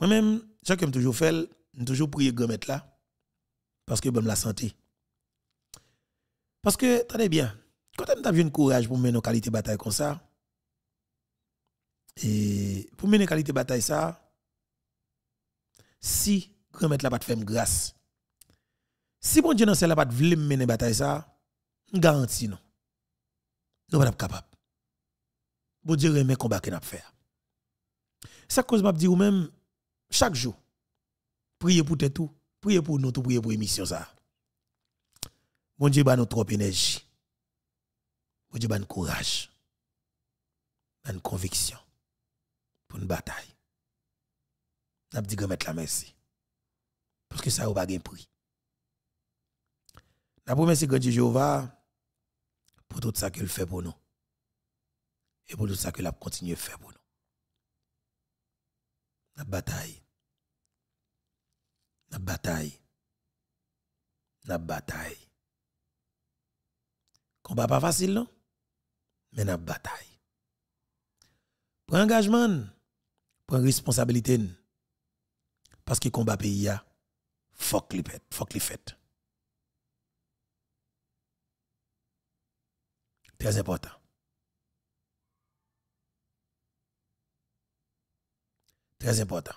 Moi-même, ce que je toujours fait, je toujours prier grand là, parce que je la santé. Parce que, attendez bien, quand on a le courage pour mener une qualité de bataille comme ça, et pour mener une qualité de bataille ça, si grand ne là pas faire grâce, si bon Dieu dans celle là pas voulu mener bataille ça, Je garantis non. Nous pas capable. Bon Dieu remet combat que n'a faire. Ça cause m'a dit ou même chaque jour, priez pour tout, priez pour nous, tout, priez pour l'émission. Mon Dieu, bah, nous trop énergie. Mon Dieu, bah, nous courage. Bah, nous conviction. Pour une bataille. N'a dit mettre la merci. Parce que ça, n'a pas de prix. La promesse que Dieu Jéhovah pour tout ça qu'il fait pour nous. Et pour tout ça qu'il a continué à faire pour nous. La bataille, la bataille. La bataille. Combat pas facile, non? Mais la bataille. Prends engagement, prends responsabilité. Parce que combat pays, il faut que qu'il fait. Très important. Très important.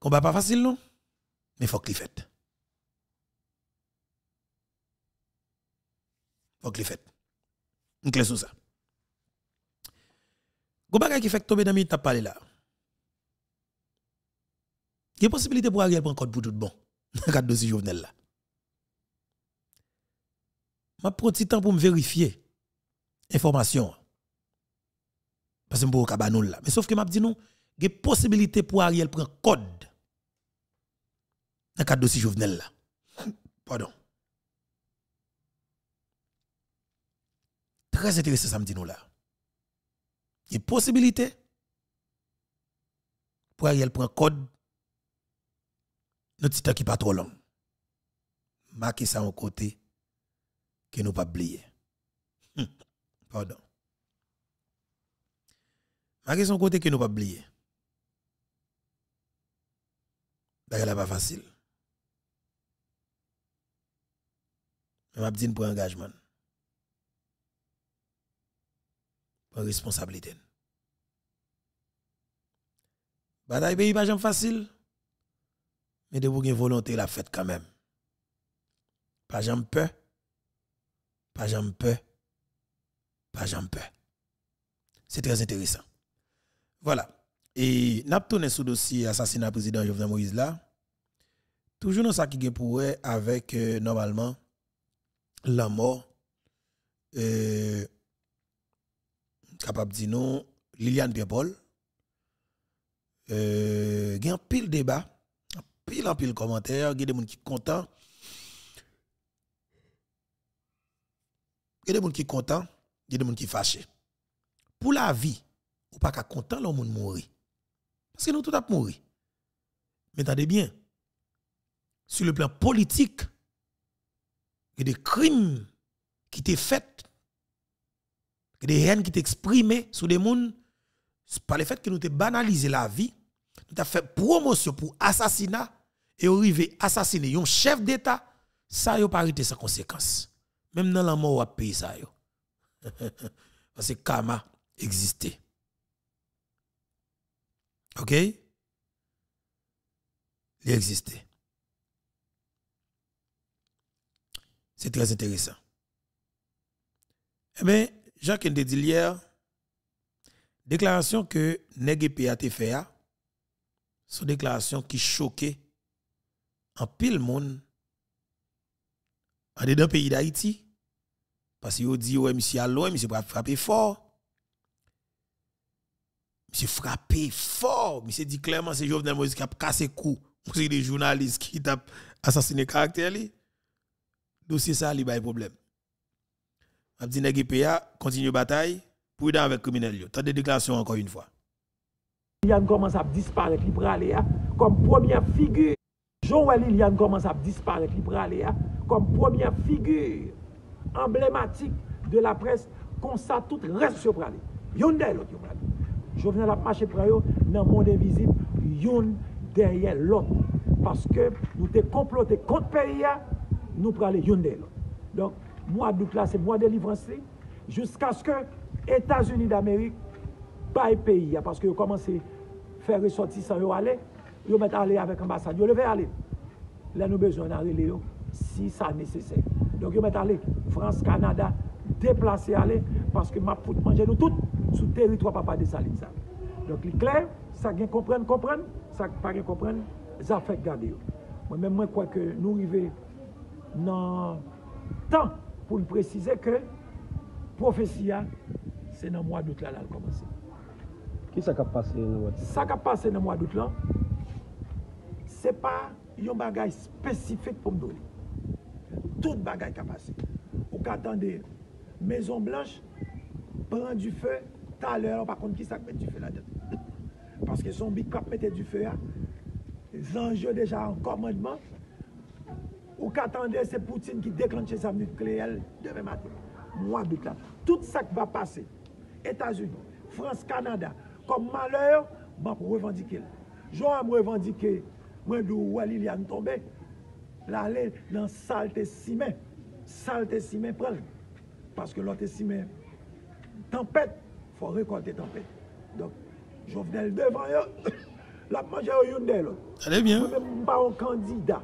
Combat pas facile, non? Mais faut qu'il fait. Faut qu'il fait. Une clé sous ça. Go bagay qui fait tomber dans mi parlé là. Il y a possibilité pour Ariel prendre code pour tout bon. Dans cadre dossier journal là. M'a prend petit temps pour me vérifier information. Parce que je ne peux pas là. Mais sauf que m'a dit non, il y a possibilité pour Ariel prendre code dans dossiers si là. Pardon. Très intéressant samedi nous là. Il y a possibilité pour pour un code notre titre qui pas trop long. Marquez ça en côté que nous pas oublier. Pardon. Marquez son côté que nous pas oublier. D'ailleurs, n'est pas facile. Je vais dire pour engagement. Pour responsabilité. Bataille pays pas facile. Mais de vous une volonté la fête quand même. Pas jamais peur. Pas jamais peur. Pas j'en peur. C'est très intéressant. Voilà. Et n'a tourné sous dossier assassinat président Jovenel Moïse là. Toujours dans ça qui est pour avec euh, normalement la mort, euh, capable de dire non, Liliane Pierre-Paul, euh, il y a un pile débat, un pile en pile commentaire, il y a des gens qui sont contents. Il y a des gens qui sont contents, il y a des gens qui sont fâchés. Pour la vie, ou pas qu'à content l'homme mourir. Parce que nous tout à mourir. Mais attendez bien. Sur le plan politique, des crimes qui t'est faites, des haines qui t'exprimaient sur des mondes, par le fait que nous avons banalisé la vie, nous avons fait promotion pour assassinat et à assassiner un chef d'État, ça n'a pas arrêté sa conséquence. Même dans la mort, on paye ça. Parce que karma existait. OK? Il existait. C'est très intéressant. Eh bien, Jacques a dit hier, déclaration que NEGPA a fait, sont déclaration qui choquait en pile monde en le pays d'Haïti. Parce qu'il dit, ouais, monsieur, allô, monsieur, frappé fort. Monsieur frappé fort. Monsieur dit clairement, c'est Jovenel Moïse qui a cassé coup. C'est des journalistes qui ont assassiné le caractère dossier ça, il y a un problème. Abdi continue bataille, prudent avec criminel. Tant de déclarations encore une fois. Liliane commence à disparaître, il hein. comme première figure. Joël Liliane commence à disparaître, il hein. comme première figure emblématique de la presse, comme ça, tout reste sur pralé. Yon derrière l'autre, Jovenel a marché pour eux dans le monde invisible, yon derrière l'autre. Parce que nous te comploté contre le pays, nou prale yonde lo. Donk, mwa duk la, se mwa de livranse li, jousk aske, Etasuni d'Amerik, bay peyi ya, paske yo komanse, fè resoti san yo ale, yo met ale avèk ambasade, yo leve ale. La nou bezon anre le yo, si sa nesesè. Donk yo met ale, Frans, Kanada, deplase ale, paske map fout manje nou tout, sou teritwa papade sa linsan. Donk, li kler, sa gen kompren, kompren, sa pa gen kompren, zafèk gade yo. Mwen mwen kwa ke nou rivey nan tan pou n prezize ke profesiya se nan mwa dout la la l komanse ki sa kap pase nan mwa dout la sa kap pase nan mwa dout la se pa yon bagay spesifik pou mdou tout bagay kap pase ou ka tan de mezon blanche pran du fe taler pa kont ki sa kap met du fe la paske son bi kap mette du fe zanjou deja an komandman Ou katande se Poutine ki deklanche sa nukleel Deve mati Mwa dout la Tout sa ki va pase Etasun, Frans, Kanada Kom maler, mwa pou revandike Jwa m revandike Mwen dou wali li an tombe La ale nan salte sime Salte sime pral Paske lote sime Tempet, fwa rekote tempet Jwa vnen l devan yo La pmanje yo yonde Jwa m pa ou kandida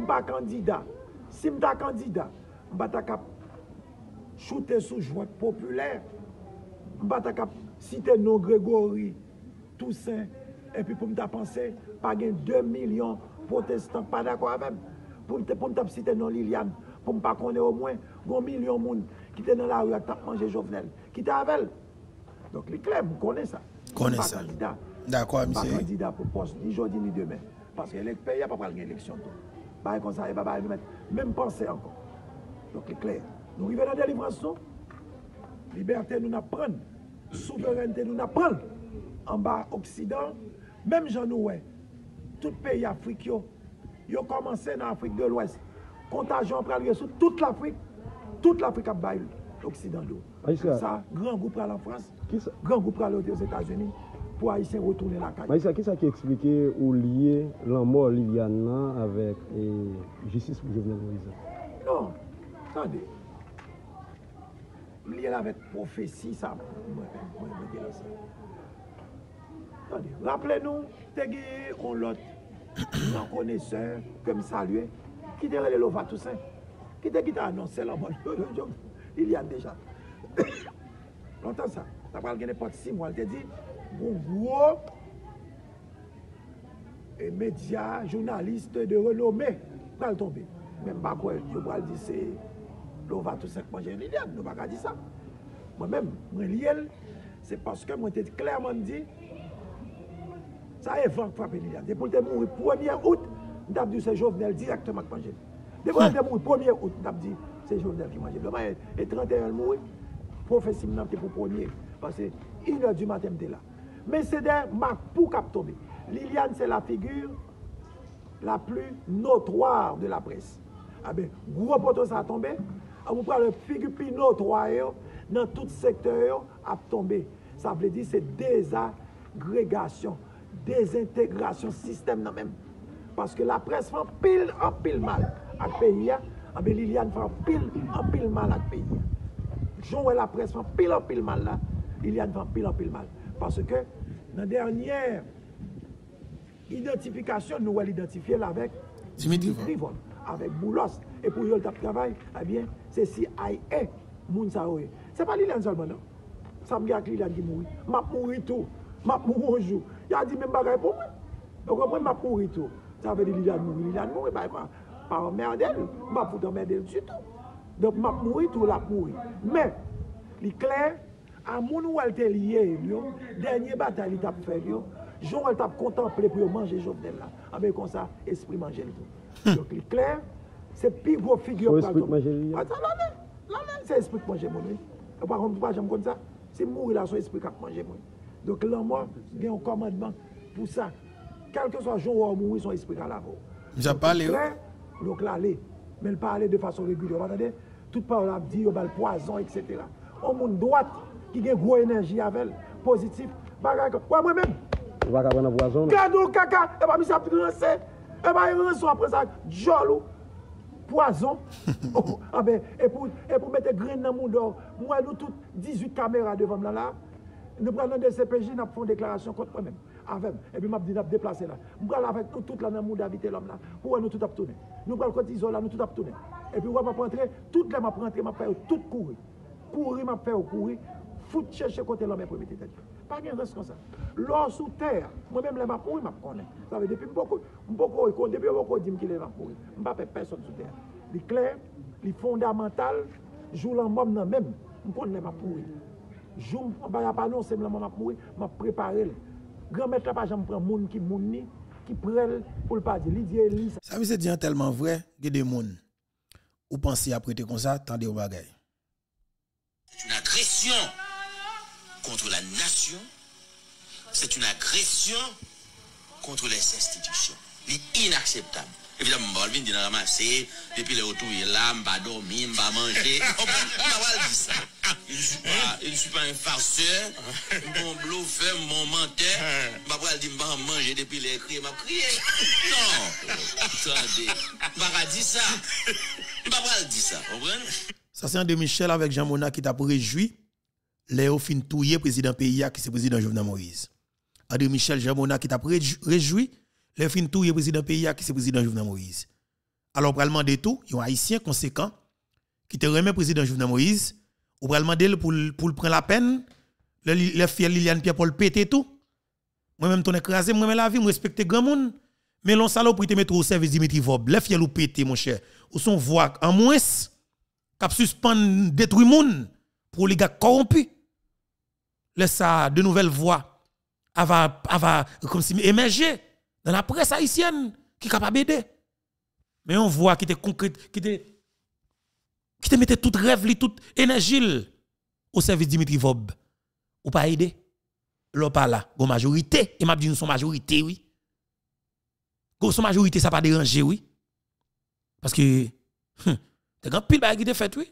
Si mta kandida, si mta kandida, mba ta kap choute sou jwet popüler, mba ta kap site nou Gregory Toussaint, epi pou mta panse, pagen 2 milyon protestant, pa dako avèm. Pou mta ap site nou Lilian, pou mpa kone o mwen, gwen milyon moun ki te nan la ouyak tap manje jovenel, ki te avèl. Donk li klem, mbo kone sa. Kone sa li. Dako avèm se. Si mta kandida, mba kandida pou pos di jodi ni demè, paske lèk pe, yap apal gen lèksyon tou. Mèm panse ankon. Lòk e kler. Nou rive nan delivransyon. Libertè nou nan prèn. Souverèntè nou nan prèn. Anba, oksidan, mèm jan nou wè. Tout peyi Afrik yo. Yo komanse nan Afrik de l'ouest. Kontajon prèn lè sou. Tout l'Afrik ap bayl. L'oksidan lò. Gran goup prèn l'an Frans. Gran goup prèn l'an Etats-Unis. Pwa y se rotounen la kanyan. Ma y sa ki sa ki eksplike ou liye lanmol liyan nan avèk e jesis pou jè vnen mou izan. Nan, tande. Liye la vèk profesi sa. Raple nou, tege on lot nan kone sen kem salue. Ki te rele lo vatou sen. Ki tege ta anonsen lanmol. Il yan deja. Nontan sa. Ta pral genè pot si mou al te di moun bon vwo, e medya, jounaliste de renome, pral tombe. Men bak wè, yon pral di se, lò va tout se kmanje l'ilian, lò va kadi sa. Mwen men, mwen li el, se paske mwen te klerman di, sa e vank fwape l'ilian. Depol te moun, 1er out, mdap di se jovnel di ak te mak manje. Depol te moun, 1er out, mdap di se jovnel ki manje. Doman e 31 moun, profesi mnan te pou 1er, paske, ina di matem de la. Mè sè dè, ma pou kap tombe. Lilian sè la figyur la plu notroar de la pres. Ah a bè, gwo poto sa tombe, a mou pralè figyupi notroar yo, nan tout sektor yo, ap tombe. Sa vle di, se dezagregasyon, dezintegrasyon, sistem nan mèm. Paske la pres fan pil an pil mal. Akpe yè, a ah bè Lilian fan pil an pil mal akpe yè. Jou wè la pres fan pil an pil mal la, Lilian fan pil an pil mal. Paske nan dernyè identifikasyon nou wè l'identifye l'avek Simitlifon Avek boulos E pou yon tap travay Abyen, se si aye Moun sa ouye Se pa li lan solman an Samgak li lan di moui Map moui tou Map moui jou Ya di men bagay pou mè Yo komwen map moui tou Sa vè di li lan moui Li lan moui Par merden Map ou dan merden joutou Dop map moui tou, lap moui Mè Li kler A moun ou al tè liye liyo, denye batal li tap fè liyo, joun ou al tap kontan fè liyo manje jòp den la. A be kon sa, espri manje liyo. Yo klè, se pi gro figyo. Po espri k manje liyo? A sa lanè, lanè. Se espri k manje moun liyo. A bakon mou pa jèm kon sa, se mou ila son espri k ap manje moun. Dok lè an mò, gen yon komandman pou sa. Kalkè sa joun ou an mou ila son espri k alavò. Jè pa lè yo? Yo klè, yo klè lè. Men pa lè de fason regulè. Yo va nanè Ki gen gwo enerji avel, pozitif Wa mwen men e Kèdou kaka, e ba misap gransè E ba iransò apre sa Djolou, poason oh, ah e, e pou mette green nan moun dor Mwen loutout 18 kamera devan mwen la Nou pran nan DCPJ nap fon deklarasyon Kote mwen men, avem, e pi map dinap deplase la Mwen pran la vek tout la nan moun davite lom la Mwen loutout ap tounen Mwen pran loutout ap tounen E pi wap ap prantre, tout la map prantre Mwen ap fè ou tout kouri Kouri map fè ou kouri faut chercher côté l'homme pour mettre tête. Pas de reste comme ça. L'or sous terre, moi-même, les m'a je m'a connais. Ça veut depuis beaucoup, beaucoup, depuis beaucoup, dit qu'il est m'a pourri. Je pas personne sous terre. Les clair, les fondamental, joue l'homme même, je connais m'a pourri. jour je ne bah, pas annoncer, le moment pourri, je m'a préparé. Grand maître, je pas prend moun qui moun qui prêle pour le pas dire, l'idée Ça me dit tellement vrai que des moun, ou pensez à prêter comme ça, tendez au bagages une agression! contre la nation, c'est une agression contre les institutions. C'est inacceptable. Évidemment, je dit ramasser, eh, depuis le retour, il là, je ne pas dormir, je ne pas manger. Je ne suis, pas, un farceur, mon bluffeur, mon menteur. Je ne vais pas dire, manger depuis les crier, je crié. Non, attendez, je ne pas dire ça. Je ne vais pas dire ça, Ça, c'est un de Michel avec Jean Mona qui t'a réjoui Léo Fintouye, président pays, qui c'est président Jovenel Moïse. André Michel Jamona, qui t'a réjoui, Léo Fintouye, président pays, qui c'est président Jovenel Moïse. Alors, pour demander tout, il y a un haïtien conséquent qui te remet président Jovenel Moïse, ou pour demander pour, le prendre la peine, le, fiel Liliane Pierre-Paul pété tout. Moi-même, ton écrasé, moi-même la vie, je respecte grand monde. Mais l'on salope, te mettre au service Dimitri Vob. Le fiel ou pété, mon cher. Ou son voix en moins, qui suspend détruit monde pour les gars corrompus laisse ça de nouvelles voix va va comme si émerger dans la presse haïtienne qui est capable d'aider. Mais on voit qui était concrète, qui était qui te mettait toute rêve, toute énergie au service Dimitri Vob. Ou pas aider. L'on pas là, la majorité, et m'a dit nous majorité, oui. Go son majorité, ça pas déranger, oui. Parce que, c'est hum, t'es grand pile qui te fait, oui.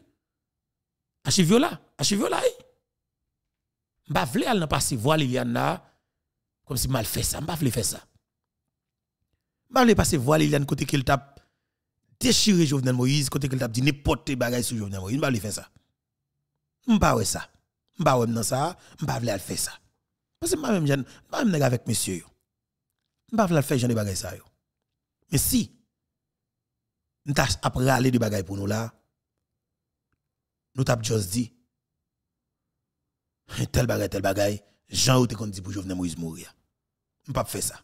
Achivio là. là oui pas voulu il passer voir a comme si mal fait ça, pas vle fait ça. Pas vle passer voir Liliane côté qu'elle tape déchiré Jovenel Moïse, côté qu'elle tape dit n'importe bagaille sur Jovenel Moïse, pas fait faire ça. Pas ouais ça. Pas ouais ça, pas elle fait ça. Parce que moi même avec monsieur. Pas voulu faire genre de bagaille ça Mais si nous après aller de bagaille pour nous là, nous tapons juste dit tel bagay, tel bagay, Jean ou te dit pour Jovenel Moïse mourir. Je pas faire ça.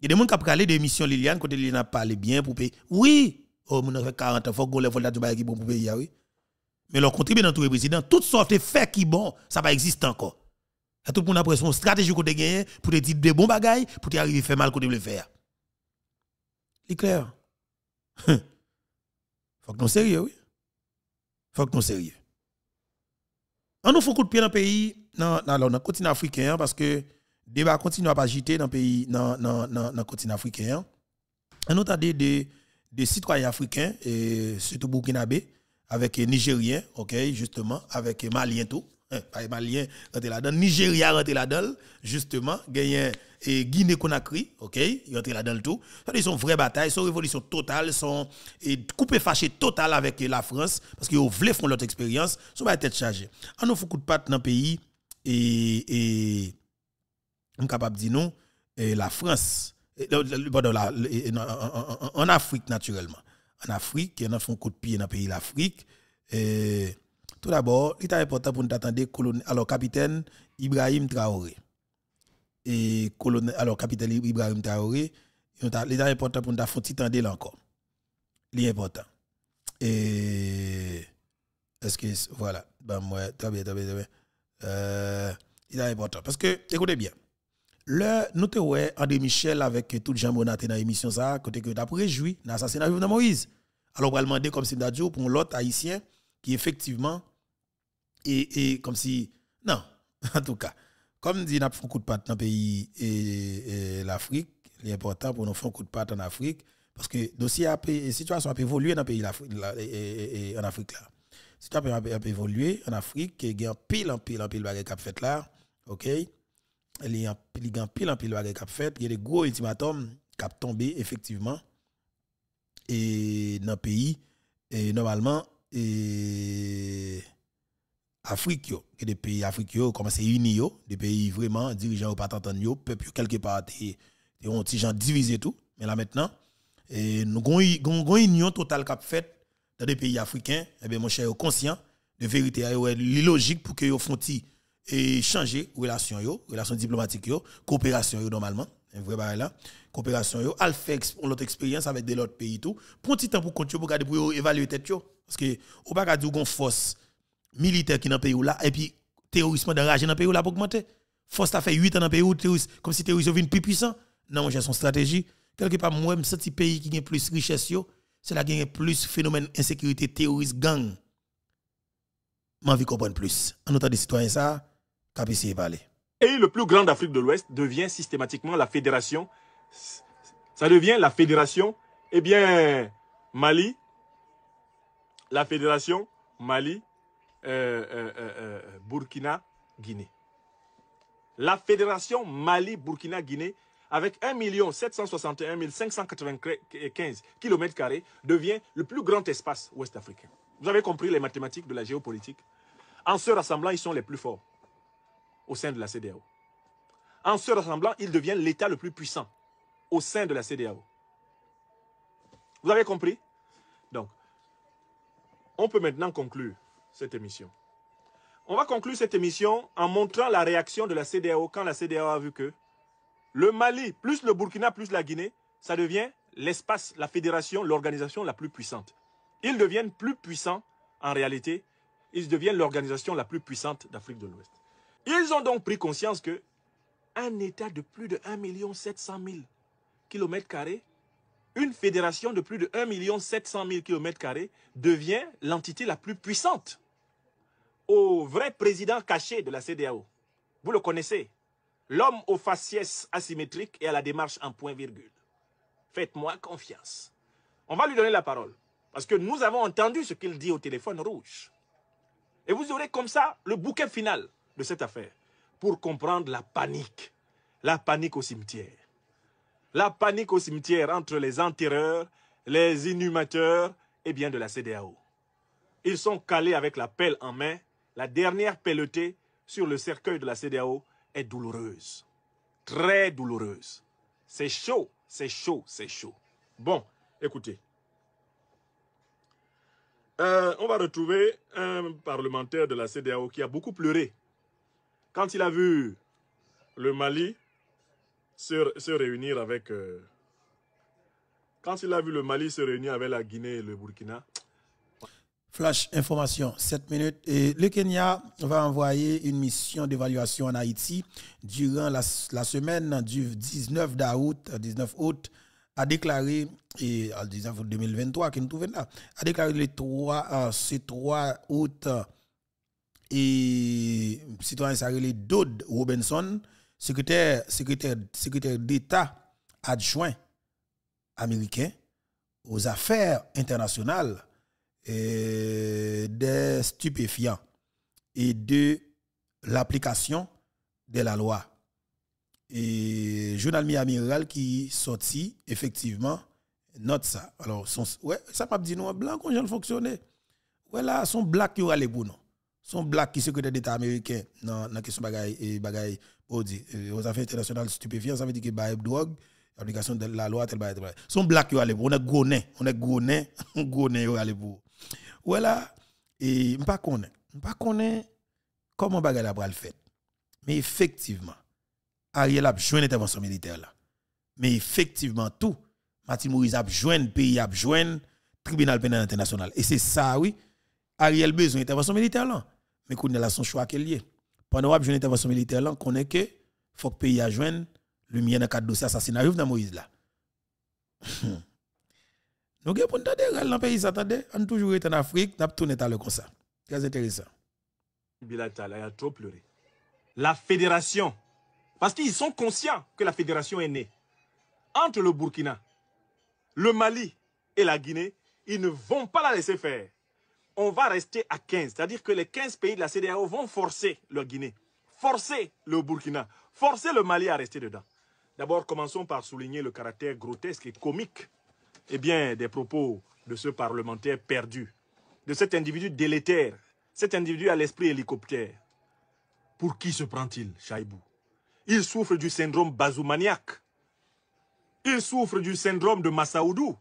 Il y a des gens qui ont parlé de l'émission Liliane, quand Liliane a parlé bien pour payer. Oui, oh, mon fait 40 ans, faut que du bagay qui bon pour payer, oui. Mais leur contribue dans tout le président, toutes sortes de faits qui bon, ça va exister encore. tout le monde a son stratégie qu'on pour te dire de bons bagailles, pour te arriver à faire mal qu'on le faire. C'est clair. faut que nous sérieux, oui. Faut que nous sérieux. On nous fait coup de pied dans le pays, dans, le continent africain, hein, parce que débat continue à agiter dans le pays, dans, le continent africain. Hein. On nous des, des, citoyens africains, surtout Faso, avec les Nigériens, justement, avec les Maliens, tout. Hein, pas malien rentré là-dedans, Nigeria là-dedans, justement, et Guinée-Conakry, OK, rentré là-dedans tout. Ça ils sont vraie bataille, une révolution totale, sont coupé fâché total avec la France parce qu'ils voulaient faire leur expérience, sont va tête chargée. On nous coup de patte dans le pays et et on capable de dire et la France pardon, en, Afrique naturellement. En Afrique, on a fait un coup de pied dans le pays l'Afrique. Tout d'abord, il est important pour nous attendre alors capitaine Ibrahim Traoré. Et colonel, alors capitaine Ibrahim Traoré, il est important pour nous attendre encore. C'est important. Et est-ce que voilà, ben moi, très bien, très bien, très bien. Euh, est important parce que écoutez bien. Le, nous te ouais André Michel avec tout Jean Monaté dans l'émission ça, côté que d'après réjoui dans l'assassinat de Moïse. Alors, on va demander comme c'est pour l'autre haïtien qui effectivement et, et comme si. Non, en tout cas, comme dit, qu'on a fait un coup de patte dans le pays et, et l'Afrique. Il est important pour nous faire un coup de patte en Afrique. Parce que dossier a, la situation a évolué dans le pays et, en Afrique. La situation a évolué en Afrique. Il y a pile en pile en pile de qui fait là. OK? Il y a pile en pile de qui fait. Il y a des gros ultimatums qui sont tombés effectivement et dans le pays. Et normalement, et Afrique, que des pays africains commencent à unir, des pays vraiment dirigeants pas peuples peuple quelque part, et gens divisé tout. Mais là maintenant, nous avons une union totale qui faite dans des pays africains. Eh bien, mon cher, conscient de vérité, eh, logique pour que vous font et changer relation yo, relation diplomatique yo, coopération yo normalement, un vrai bail là, coopération yo, al fait l'autre expérience avec des autres pays tout. un petit temps pour continuer pour pour évaluer tête parce que au pas dire une force militaire qui dans pas pays là, et puis terrorisme d'enragé dans le pays là pour augmenter. Force a fait 8 ans dans pays comme si terrorisme vienne plus puissant. Non, j'ai son stratégie. Quelque part, moi, je un pays qui a plus richesse, c'est là qui a plus phénomène insécurité, terrorisme, gang. m'en envie comprendre plus. En autant des citoyens, ça, cap essayer de parler. Et le plus grand d'Afrique de l'Ouest devient systématiquement la fédération. Ça devient la fédération, eh bien, Mali, la fédération Mali, euh, euh, euh, Burkina-Guinée. La fédération Mali-Burkina-Guinée, avec 1 761 595 km devient le plus grand espace ouest-africain. Vous avez compris les mathématiques de la géopolitique En se rassemblant, ils sont les plus forts au sein de la CDAO. En se rassemblant, ils deviennent l'État le plus puissant au sein de la CDAO. Vous avez compris Donc, on peut maintenant conclure cette émission. On va conclure cette émission en montrant la réaction de la CDAO quand la CDAO a vu que le Mali, plus le Burkina, plus la Guinée, ça devient l'espace, la fédération, l'organisation la plus puissante. Ils deviennent plus puissants en réalité. Ils deviennent l'organisation la plus puissante d'Afrique de l'Ouest. Ils ont donc pris conscience que un État de plus de 1 700 kilomètres carrés une fédération de plus de 1 700 kilomètres carrés devient l'entité la plus puissante au vrai président caché de la CDAO. Vous le connaissez. L'homme aux faciès asymétriques et à la démarche en point-virgule. Faites-moi confiance. On va lui donner la parole. Parce que nous avons entendu ce qu'il dit au téléphone rouge. Et vous aurez comme ça le bouquet final de cette affaire pour comprendre la panique. La panique au cimetière la panique au cimetière entre les enterreurs, les inhumateurs et bien de la CDAO. Ils sont calés avec la pelle en main. La dernière pelletée sur le cercueil de la CDAO est douloureuse. Très douloureuse. C'est chaud, c'est chaud, c'est chaud. Bon, écoutez. Euh, on va retrouver un parlementaire de la CDAO qui a beaucoup pleuré quand il a vu le Mali se, réunir avec... Euh, quand il a vu le Mali se réunir avec la Guinée et le Burkina. Flash information, 7 minutes. Et le Kenya va envoyer une mission d'évaluation en Haïti durant la, semaine du 19 août, 19 août a déclaré, et ah, en 19 août 2023, qui nous là, a déclaré le 3, ah, ce 3 août, et citoyen les Dodd Robinson, secrétaire, secrétaire, secrétaire d'État adjoint américain aux affaires internationales euh, des stupéfiants et de l'application de la loi. Et journal amiral qui sortit effectivement note ça. Alors, ouais, ça pas dit non, blanc, quand j'en fonctionner. Ouais, là, son black qui aura les bons. Son black qui secrétaire d'État américain dans la question bagaille, bagaille Oh, eh, aux affaires internationales stupéfiantes, ça veut dire que bah, drogue, L'application de la loi, tel blagues tel Son black, yo on est nains. on est gone, on yo allez pour. Voilà, et je ne sais pas comment bagarre la le fait. Mais effectivement, Ariel a besoin d'intervention intervention militaire là. Mais effectivement, tout, Martin Maurice a besoin, le pays, a besoin, tribunal pénal international. Et c'est ça, oui, Ariel besoin d'intervention militaire là. Mais qu'on a son choix qu'elle est pendant que j'ai une intervention militaire, on connaît que faut que le pays a joué lumière dans le cadre de dossier assassinat dans Moïse là. Hmm. Nous avons pour dans le pays, attendez, on toujours été en Afrique, on a tourné le ça. Très intéressant. a trop pleuré. La fédération, parce qu'ils sont conscients que la fédération est née. Entre le Burkina, le Mali et la Guinée, ils ne vont pas la laisser faire on va rester à 15. C'est-à-dire que les 15 pays de la CDAO vont forcer le Guinée, forcer le Burkina, forcer le Mali à rester dedans. D'abord, commençons par souligner le caractère grotesque et comique eh bien, des propos de ce parlementaire perdu, de cet individu délétère, cet individu à l'esprit hélicoptère. Pour qui se prend-il, Chaibou Il souffre du syndrome bazoumaniaque. Il souffre du syndrome de Massaoudou,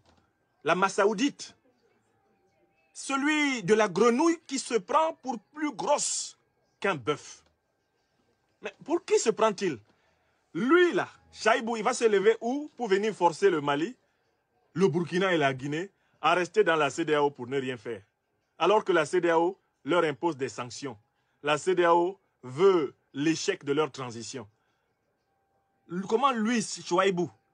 la Massaoudite celui de la grenouille qui se prend pour plus grosse qu'un bœuf. Mais pour qui se prend-il Lui là, Chaibou, il va se lever où pour venir forcer le Mali, le Burkina et la Guinée à rester dans la CDAO pour ne rien faire. Alors que la CDAO leur impose des sanctions. La CDAO veut l'échec de leur transition. Comment lui, ça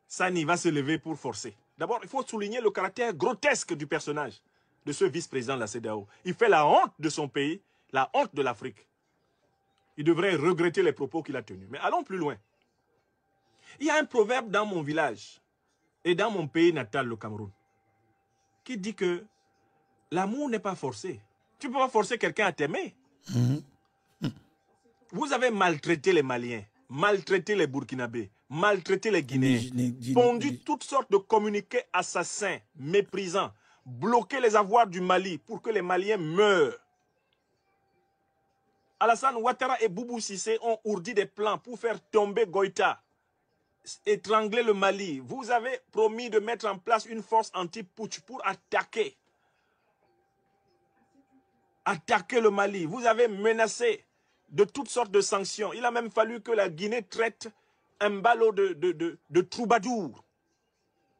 Sani va se lever pour forcer D'abord, il faut souligner le caractère grotesque du personnage de ce vice-président de la CDAO. Il fait la honte de son pays, la honte de l'Afrique. Il devrait regretter les propos qu'il a tenus. Mais allons plus loin. Il y a un proverbe dans mon village et dans mon pays natal, le Cameroun, qui dit que l'amour n'est pas forcé. Tu ne peux pas forcer quelqu'un à t'aimer. Mhm. Vous avez maltraité les Maliens, maltraité les Burkinabés, maltraité les Guinéens, pondu toutes sortes de communiqués assassins, méprisants, bloquer les avoirs du Mali pour que les Maliens meurent. Alassane Ouattara et Boubou Sissé ont ourdi des plans pour faire tomber Goïta, étrangler le Mali. Vous avez promis de mettre en place une force anti-putsch pour attaquer. Attaquer le Mali. Vous avez menacé de toutes sortes de sanctions. Il a même fallu que la Guinée traite un ballot de, de, de, de troubadour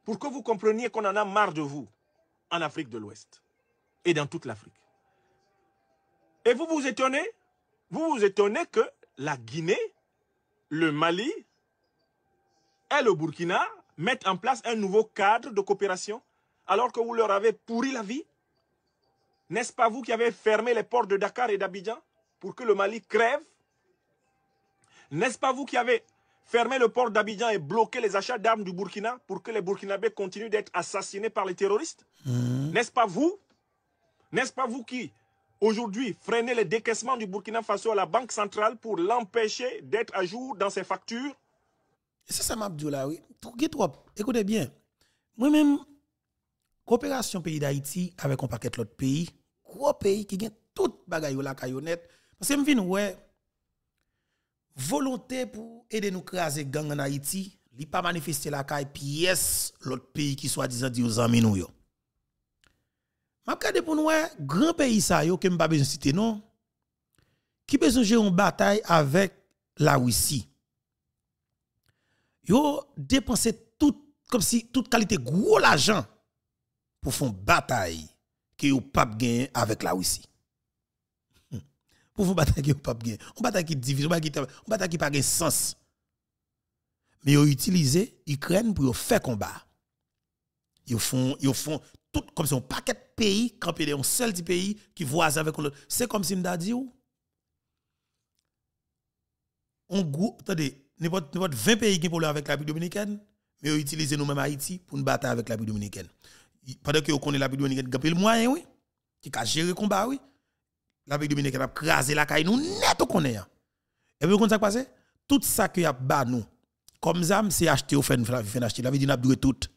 pour que vous compreniez qu'on en a marre de vous en Afrique de l'Ouest et dans toute l'Afrique. Et vous vous étonnez Vous vous étonnez que la Guinée, le Mali et le Burkina mettent en place un nouveau cadre de coopération alors que vous leur avez pourri la vie N'est-ce pas vous qui avez fermé les portes de Dakar et d'Abidjan pour que le Mali crève N'est-ce pas vous qui avez fermer le port d'Abidjan et bloquer les achats d'armes du Burkina pour que les Burkinabés continuent d'être assassinés par les terroristes mmh. N'est-ce pas vous N'est-ce pas vous qui, aujourd'hui, freinez les décaissements du Burkina Faso à la Banque centrale pour l'empêcher d'être à jour dans ses factures C'est ça, là, oui. Écoutez bien, moi-même, coopération pays d'Haïti avec un paquet de l'autre pays, gros pays qui gagne toute bagaille la caillonnette. Parce que je me ouais volonté pour aider nous craser gang en Haïti, li pas manifester la caille pièce l'autre pays qui soit disant dit aux amis nous yo. M'a pour nous hein, grand pays ça yo que pas besoin citer non qui besoin gérer une bataille avec la Russie. Yo dépensé tout comme si toute qualité gros l'argent pour faire une bataille que yo pas gagner avec la Russie pour vous battre qui pas bien. On bataille qui divise, on bataille qui n'a sens. Mais ils ont utilisé l'Ukraine pour faire combat. Ils font, ils tout comme si on paquet de pays campé dans un seul pays qui voisin avec l'autre. C'est comme si m'a dit on groupe, attendez, n'importe 20 pays qui problème avec la République dominicaine, mais ils utilisé nous-mêmes Haïti pour nous battre avec la République dominicaine. Pendant que vous connaissez la République dominicaine, ils ont le moyen, oui, qui a géré le combat, oui la République dominicaine a crasé la caille nous net au connaît. Et vous comprenez ça passé Tout ça qui y a bas nous comme ça c'est acheté au fait acheter la vie n'a toute.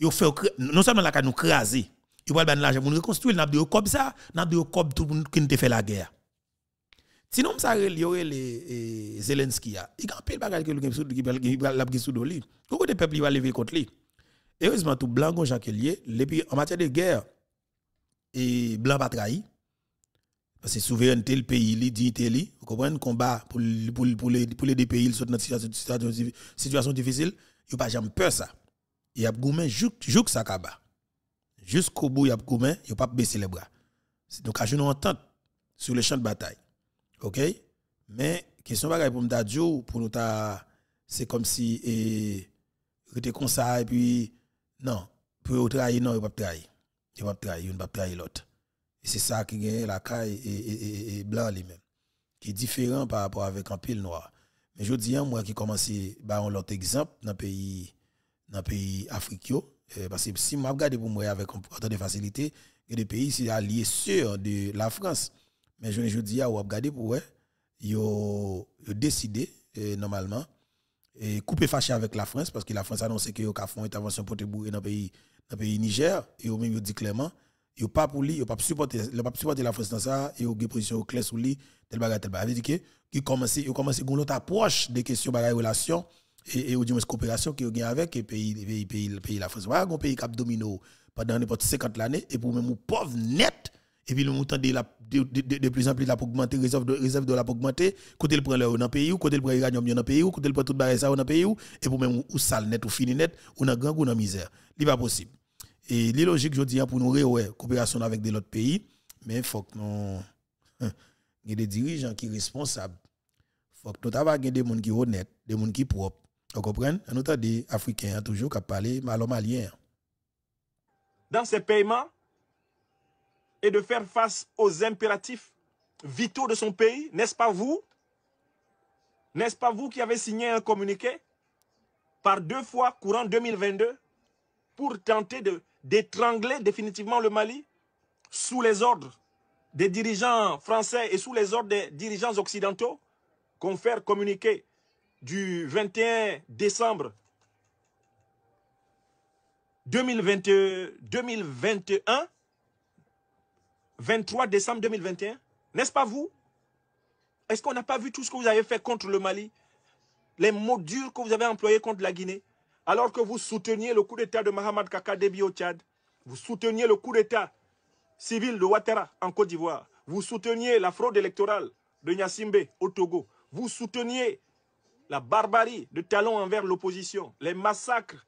tout. fait non seulement la caille nous crasé, il va bien l'argent pour nous reconstruire n'a comme ça, n'a duré comme tout le monde qui nous fait la guerre. Sinon ça il y aurait les eh, Zelensky ah, Il a pile bagage que le qui l'a qui sous lui. Beaucoup de peuple va lever contre lui. Heureusement tout blanc Jacques Lié, et puis en matière de guerre et blanc pas trahi. parce que souveraineté le pays, la dignité, vous comprenez, combat pour, pour, pour, les, pour les deux pays, ils sont dans une situation, situation difficile, ils n'ont pas jamais peur ça. Ils ont goumé jusqu'à ça kaba. Jusqu'au bout, ils ont goumé, ils n'ont pas baissé les bras. Donc, à nous entente sur le champ de bataille. OK? Mais, question bagaille pour me pour nous c'est comme si, et, était comme ça, et puis, non, pour trahir, non, il ne pas trahir il va une va trahir l'autre. Et c'est ça qui gagne la caille et, blanc lui-même. Qui est différent par rapport avec un pile noir. Mais je dis, moi qui commence, bah, on l'autre exemple dans le pays, dans pays africain. Eh, parce que si je regarde pour moi avec autant de facilité, il y a des pays qui sont alliés de la France. Mais je, je dis, vous regarde pour eux, ils ont décidé, eh, normalement, et couper fâché avec la France, parce que la France a annoncé qu'ils ont fait une intervention pour te dans le pays le pays Niger, et au même dit clairement, clairement, ils a pas pour lui, il ne pas supporter, pas supporter la France dans ça, et au ont une position claire sur lui, tel bagarre, tel bagarre. C'est-à-dire qu'ils commence ils commencent une autre approche des questions de relation et, et au du moins coopération qu'ils a avec les pays, pays, pays, pays, la France. Voilà, un pays qui a dominé pendant n'importe 50 l'année, et pour même pauvre net, et puis le montant de la de, plus en plus la pour augmenter réserve de réserve de la pour augmenter côté le prend l'eau dans pays ou côté le prend iranien dans pays ou côté le prend toute le ça dans pays ou et pour même ou sale net ou fini net ou dans grand ou dans misère n'est pas possible et li logique je dis hein, pour nous ouais coopération avec des pays mais il faut que nous hein, il y des dirigeants qui sont responsables Il faut que nous travaillions des gens qui sont honnêtes des gens qui sont propres vous comprenez nous avons des africains hein, toujours qui parlent mal malien dans ces paiements et de faire face aux impératifs vitaux de son pays, n'est-ce pas vous N'est-ce pas vous qui avez signé un communiqué par deux fois courant 2022 pour tenter d'étrangler définitivement le Mali sous les ordres des dirigeants français et sous les ordres des dirigeants occidentaux qu'on fait communiquer du 21 décembre 2021 23 décembre 2021 N'est-ce pas vous Est-ce qu'on n'a pas vu tout ce que vous avez fait contre le Mali Les mots durs que vous avez employés contre la Guinée Alors que vous souteniez le coup d'État de Mohamed Kaka au Tchad. Vous souteniez le coup d'État civil de Ouattara en Côte d'Ivoire. Vous souteniez la fraude électorale de Nyassimbe au Togo. Vous souteniez la barbarie de Talon envers l'opposition, les massacres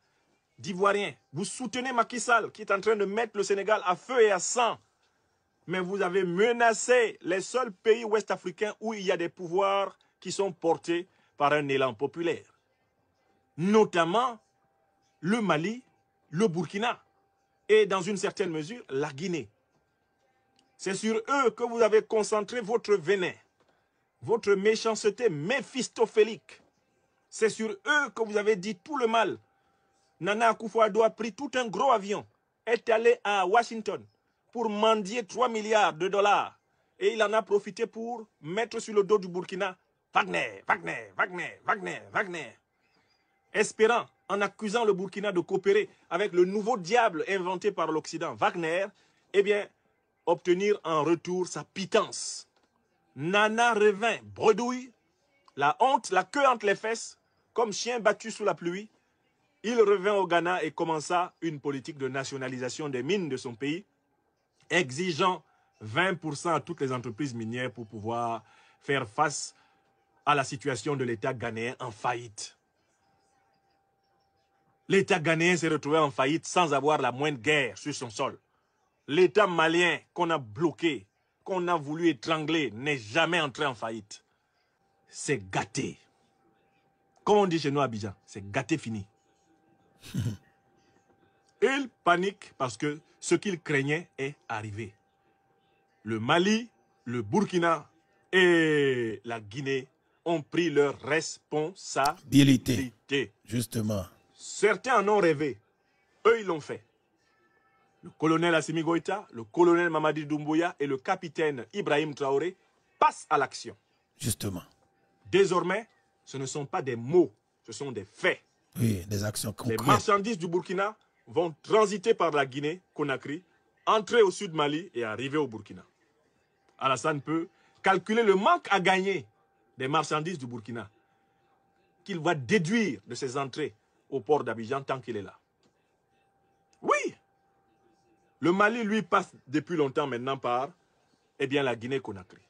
d'Ivoiriens. Vous soutenez Macky Sall qui est en train de mettre le Sénégal à feu et à sang mais vous avez menacé les seuls pays ouest-africains où il y a des pouvoirs qui sont portés par un élan populaire. Notamment le Mali, le Burkina et dans une certaine mesure la Guinée. C'est sur eux que vous avez concentré votre venin, votre méchanceté méphistophélique. C'est sur eux que vous avez dit tout le mal. Nana akufo a pris tout un gros avion, est allé à Washington, pour mendier 3 milliards de dollars. Et il en a profité pour mettre sur le dos du Burkina Wagner, Wagner, Wagner, Wagner, Wagner. Espérant, en accusant le Burkina de coopérer avec le nouveau diable inventé par l'Occident, Wagner, eh bien, obtenir en retour sa pitance. Nana revint, bredouille, la honte, la queue entre les fesses, comme chien battu sous la pluie. Il revint au Ghana et commença une politique de nationalisation des mines de son pays, exigeant 20% à toutes les entreprises minières pour pouvoir faire face à la situation de l'État ghanéen en faillite. L'État ghanéen s'est retrouvé en faillite sans avoir la moindre guerre sur son sol. L'État malien qu'on a bloqué, qu'on a voulu étrangler, n'est jamais entré en faillite. C'est gâté. Comme on dit chez nous à Abidjan, c'est gâté fini. ils paniquent parce que ce qu'ils craignaient est arrivé. Le Mali, le Burkina et la Guinée ont pris leur responsabilité. Justement. Certains en ont rêvé. Eux, ils l'ont fait. Le colonel Assimi Goïta, le colonel Mamadi Doumbouya et le capitaine Ibrahim Traoré passent à l'action. Justement. Désormais, ce ne sont pas des mots, ce sont des faits. Oui, des actions concrètes. Les marchandises du Burkina vont transiter par la Guinée-Conakry, entrer au sud Mali et arriver au Burkina. Alassane peut calculer le manque à gagner des marchandises du Burkina qu'il va déduire de ses entrées au port d'Abidjan tant qu'il est là. Oui, le Mali, lui, passe depuis longtemps maintenant par eh bien, la Guinée-Conakry.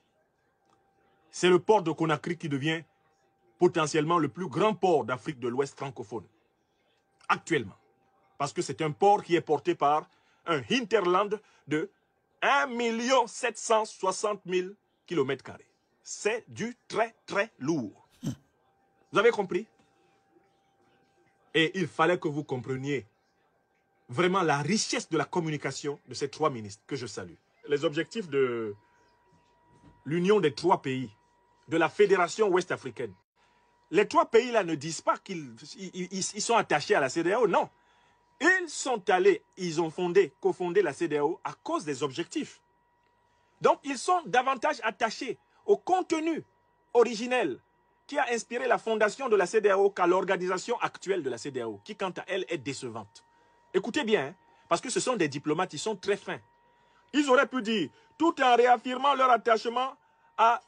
C'est le port de Conakry qui devient potentiellement le plus grand port d'Afrique de l'Ouest francophone, actuellement. Parce que c'est un port qui est porté par un hinterland de 1 760 kilomètres km. C'est du très, très lourd. Vous avez compris Et il fallait que vous compreniez vraiment la richesse de la communication de ces trois ministres que je salue. Les objectifs de l'union des trois pays, de la fédération ouest-africaine. Les trois pays-là ne disent pas qu'ils sont attachés à la CDAO, non. Ils sont allés, ils ont fondé, cofondé la CDAO à cause des objectifs. Donc, ils sont davantage attachés au contenu originel qui a inspiré la fondation de la CDAO qu'à l'organisation actuelle de la CDAO, qui quant à elle est décevante. Écoutez bien, hein, parce que ce sont des diplomates, ils sont très fins. Ils auraient pu dire, tout en réaffirmant leur attachement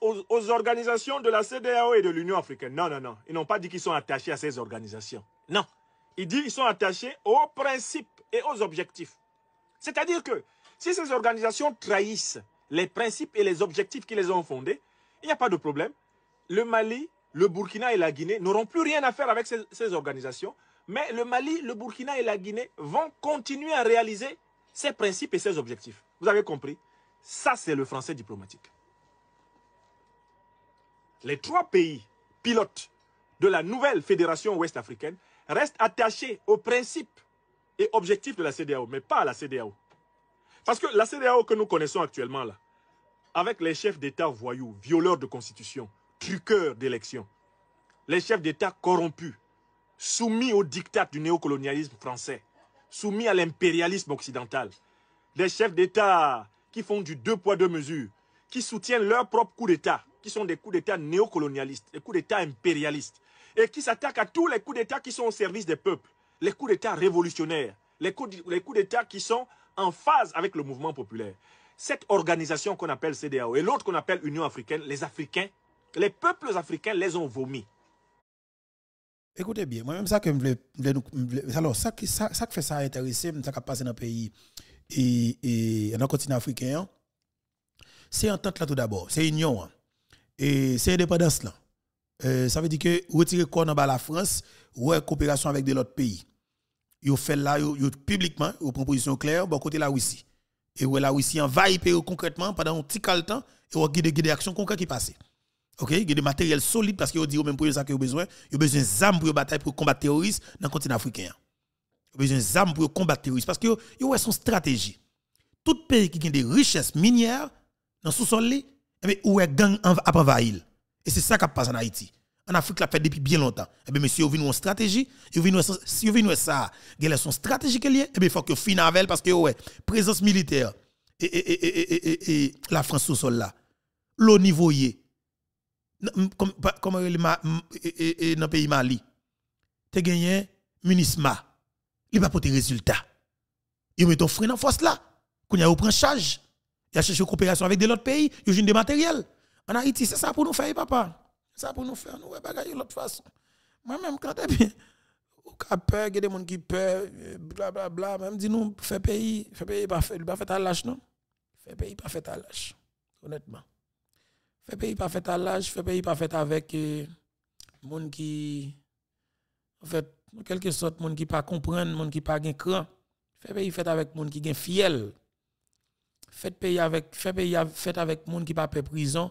aux, organisations de la CDAO et de l'Union africaine. Non, non, non, ils n'ont pas dit qu'ils sont attachés à ces organisations. Non, il dit qu'ils sont attachés aux principes et aux objectifs. C'est-à-dire que si ces organisations trahissent les principes et les objectifs qui les ont fondés, il n'y a pas de problème. Le Mali, le Burkina et la Guinée n'auront plus rien à faire avec ces, ces, organisations, mais le Mali, le Burkina et la Guinée vont continuer à réaliser ces principes et ces objectifs. Vous avez compris Ça, c'est le français diplomatique. Les trois pays pilotes de la nouvelle fédération ouest-africaine reste attaché aux principes et objectifs de la CDAO, mais pas à la CDAO. Parce que la CDAO que nous connaissons actuellement, là, avec les chefs d'État voyous, violeurs de constitution, truqueurs d'élections, les chefs d'État corrompus, soumis au diktat du néocolonialisme français, soumis à l'impérialisme occidental, des chefs d'État qui font du deux poids deux mesures, qui soutiennent leur propre coup d'État, qui sont des coups d'État néocolonialistes, des coups d'État impérialistes, et qui s'attaque à tous les coups d'État qui sont au service des peuples, les coups d'État révolutionnaires, les coups d'État qui sont en phase avec le mouvement populaire. Cette organisation qu'on appelle CDAO et l'autre qu'on appelle Union africaine, les Africains, les peuples africains les ont vomis. Écoutez bien, moi-même, ça que je Alors, ça qui fait ça intéresser, ça qui passé dans le pays et, dans le continent africain, c'est entente là tout d'abord, c'est union, hein. et c'est indépendance là. Euh, ça veut dire que retirer corps en bas la France, ouais, coopération avec d'autres pays. Ils fait là, ils publiquement, une proposition claire, bon côté la Russie. Et ouais, la Russie envahit pays concrètement pendant un petit temps et on guide des actions concrètes qui passent. OK, avez des matériels solides parce qu'ils dit même pour ça qu'ils ont besoin, ils besoin d'armes pour bataille pour combattre terroristes dans le continent africain. Ils ont besoin d'armes pour combattre terroristes parce que vous ont une stratégie. Tout pays qui a des richesses minières dans sous-sol, vous eh où est gang après envahir et c'est ça qui passe en Haïti. En Afrique, la fait depuis bien longtemps. Eh si monsieur, vous avez une stratégie. si vous avez ça, son stratégie qu'elle est Eh il faut que un avec parce que, ouais, présence militaire et, et, et, et la France sous sol là. L'eau niveau Comme dans le pays Mali avez gagné Munisma. Il va pas tes résultats. Il met un frein en force là. Qu'on y a charge. Il a cherché coopération avec d'autres pays. Il a des matériels. En Haïti, c'est ça pour nous faire, papa. C'est ça pour nous faire. Nous, gagner de l'autre façon. Moi-même, quand t'es bien, au peur, il y a des gens qui peur, blablabla. Même dis nous, fais pays, fais pays, pas fait, pas fait à l'âge, non? Fais pays, pas fait à l'âge, Honnêtement. fais pays, pas fait à l'âge, fait pays, pas fait avec les euh, gens qui, en fait, en quelque sorte, gens qui pas comprendre, gens qui pas gain cran. Fait pays, fait avec gens qui sont fiel. Fait pays avec, fait pays, fait avec gens qui pas paient prison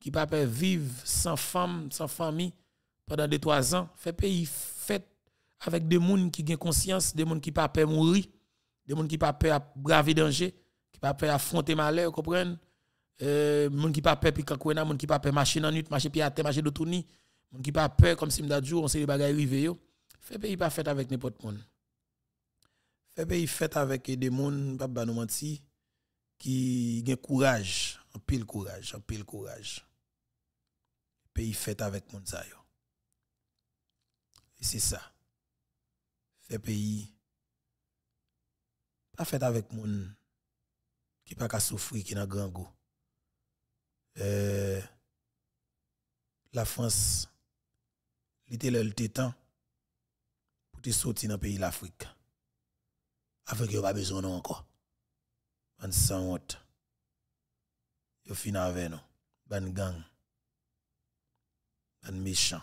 qui pas peuvent vivre sans femme, sans famille pendant deux, trois ans, fait pays fait avec des gens qui ont conscience, des gens qui pas peur mourir, des gens qui pas peur braver danger, qui pas peur affronter malheur, comprenez euh, gens qui pas peur puis quand gens qui pas peur marcher dans nuit, marcher pied à terre, marcher de tourni, gens qui pas peur comme si m'd'a jour on sait les bagages arriver yo. Fait pays pas fait avec n'importe monde. Fait pays fait avec des gens pas bah nous mentir qui ont courage, un pile courage, un pile courage pays fait avec moun sa yo. Et c'est ça. Fait pays pas fait avec moun qui pas qu'à souffrir qui n'a grand goût. Euh, la France l'idée le temps pour te sortir dans pays l'Afrique. Avec yo pas besoin non encore. On s'en honte. Yo fin avec nous. Ban gang un méchant,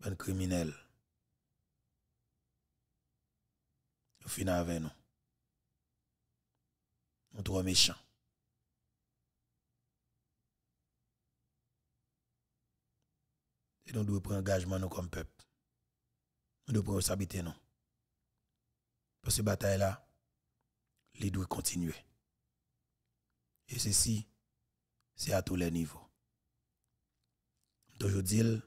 un criminel. Au final avec nous. Nous trois méchants. Et nous devons prendre engagement nous comme peuple. Nous devons s'habiter nous. Parce que bataille là, les doit continuer. Et ceci, c'est à tous les niveaux. Toujours dire,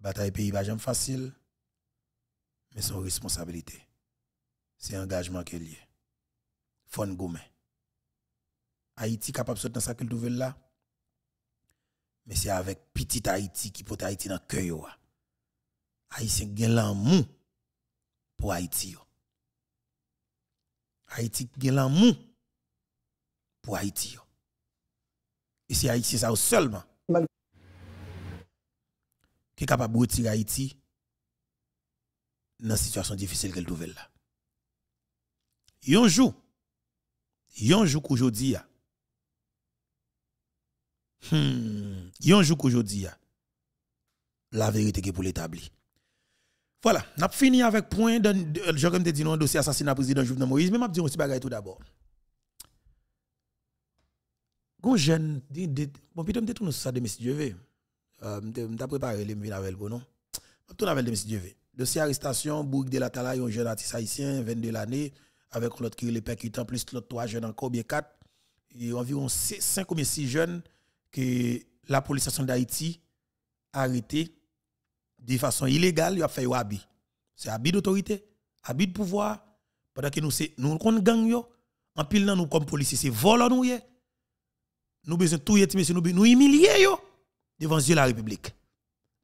bataille pays va jamais facile, mais son responsabilité. C'est engagement qu'il y a. Fon Goumé. Haïti capable de sortir dans sa culture là, mais c'est avec petit Haïti qui peut Haïti dans le cœur. Haïti gen l'amour pour Haïti. Haïti gen l'amour pour Haïti. Et c'est Haïti ça seulement qui est capable de Haïti dans la situation difficile qu'elle trouve là. Un jour, un jour qu'aujourd'hui, hmm, un jour qu'aujourd'hui, la vérité qui est pour l'établir. Voilà, n'a fini avec point de, euh, je comme dit non dossier assassinat président Jovenel Moïse, mais m'a dit aussi bagaille tout d'abord. Gon jeune dit bon puis me un ça de monsieur Dieu euh, m'ta préparé les nouvelles avec pour nous. Tout avec si Dieu ces Dossier arrestation Bourg de la Tala, un jeune artiste haïtien, 22 l'année avec l'autre qui est le en plus l'autre trois jeunes encore bien quatre et environ 5 ou 6 jeunes que la police d'Haïti a arrêté de façon illégale, il a fait un habit. C'est habit d'autorité, habit de pouvoir pendant que nous nous on gang yo en pile nous comme policiers c'est volant nous nous besoin tout yé nous nous humilier yo devant Dieu la République.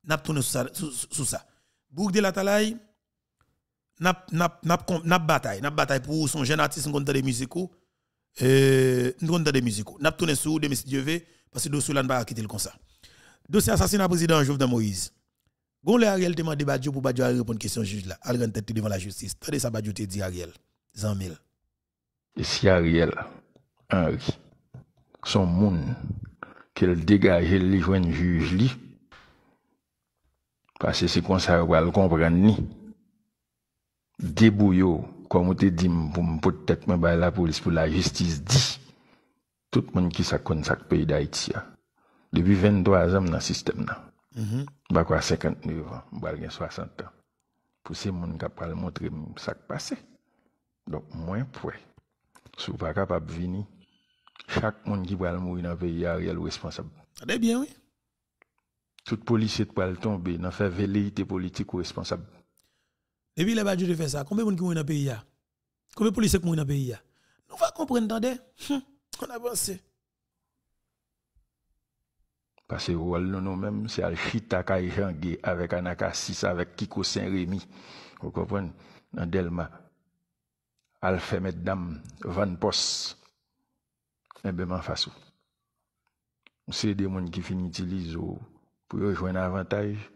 N'a tourné sous ça. Bourg de la Talaï, n'a bataille, n'a bataille pour son jeune artiste en des musicaux, euh, de musicaux. N'a tourné sous de M. Dieu parce que dossier là ne pas quitter le comme ça. Dossier assassinat président Jovenel Moïse. Gon le Ariel te demande Badjo pour Badjo répondre question juge là. Al tête devant la justice. Tendez ça Badjo te dit Ariel. Zanmil. Et si Ariel son monde qu'elle dégage les jeunes juge li. Parce que c'est comme ça qu'on va le comprendre ni. Débouillot, comme on te dit, pour peut-être me la police, pour la justice dit. Tout le monde qui ça connaît ça pays d'Haïti. Depuis 23 ans dans le système là. Mm -hmm. 59 ans, je bah, 60 ans. Pour ces gens qui pas montrer ça qui passé. Donc, moins près. Si vous pas capable de venir, chaque monde qui va mourir dans le pays est responsable. C'est ah, ben bien, oui. Tout policier qui va tomber dans fait velléité politique ou responsable. Et puis, les badges de faire ça, combien de monde qui mourir dans le pays Combien de policiers qui mourir dans le pays Nous va comprendre, attendez. Hum, on avance. Parce que nous-mêmes, c'est Alchita Kaïjangé avec Anakasis, avec Kiko Saint-Rémy. Vous comprenez Dans Delma. Alpha, Madame Van Poste, un eh ben, face C'est des gens qui finissent pour rejoindre un avantage,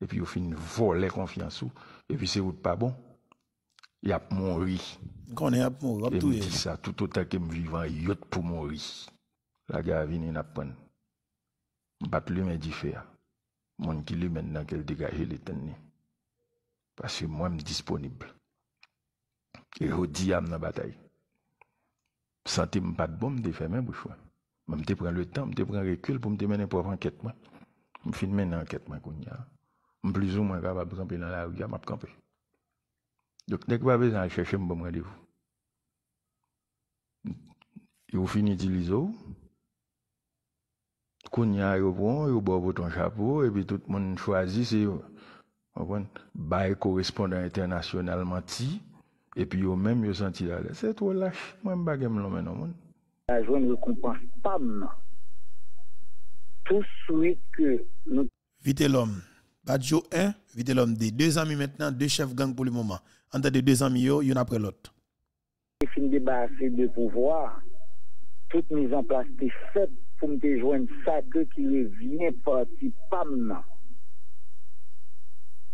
et puis ils finissent voler confiance, et puis c'est pas bon. Il y a mourir. ça, tout autant que je vivant, pour mourir. La gare pas. mais Mon qui lui maintenant qu'elle Parce que moi, je disponible. Et je dis la bataille santé pas de bon, me fait Je me prends le temps, je prends recul pour me mener pour enquête. Je finis une enquête. Je plus ou moins capable de dans la rue, je camper. Donc, dès que je besoin de chercher, rendez-vous. vous finissez l'ISO. bon, vous votre chapeau, et puis tout le monde choisit, c'est, vous bail correspondant internationalement et puis au même je senti là c'est trop lâche moi me bagage non non, monde la ne récompense pam tout suite que nous vite l'homme Badjo 1 vite l'homme dit deux amis maintenant deux chefs gang pour le moment entre de deux amis yo une après l'autre et fin débarrasser de pouvoir toute mise en place est faite pour me joindre ça que qui revient parti pam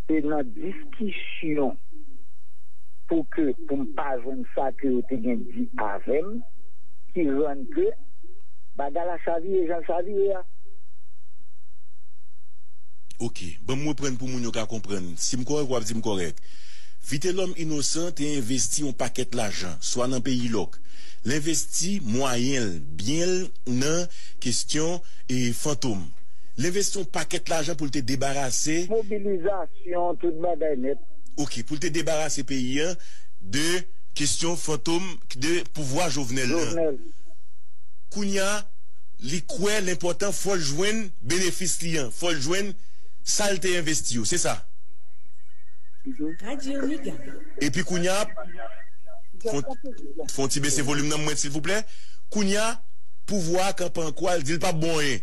c'est dans discussion pou ke pou m pa joun sa ke ou te gen di pa ven ki joun ke ba gala chavye jan chavye ya Ok, ba m mwen pren pou moun yo ka kompren si m korek wap di m korek Vite lom inosan te investi yon paket lajan swan nan peyi lok L'investi mwa yel, biel, nan, kestyon e fantom L'investi yon paket lajan pou te debarase Mobilizasyon, tout mwen ben net ok, pour te débarrasser pays hein, de question fantôme de pouvoir jovenel. Hein. Kounia, l'important, faut joindre bénéfice client, faut joindre saleté investi, oh, c'est ça. Et puis Kounia, font baisser baisser volume dans moins s'il vous plaît. Kounia, pouvoir quand pas quoi, il dit pas bon. Hein.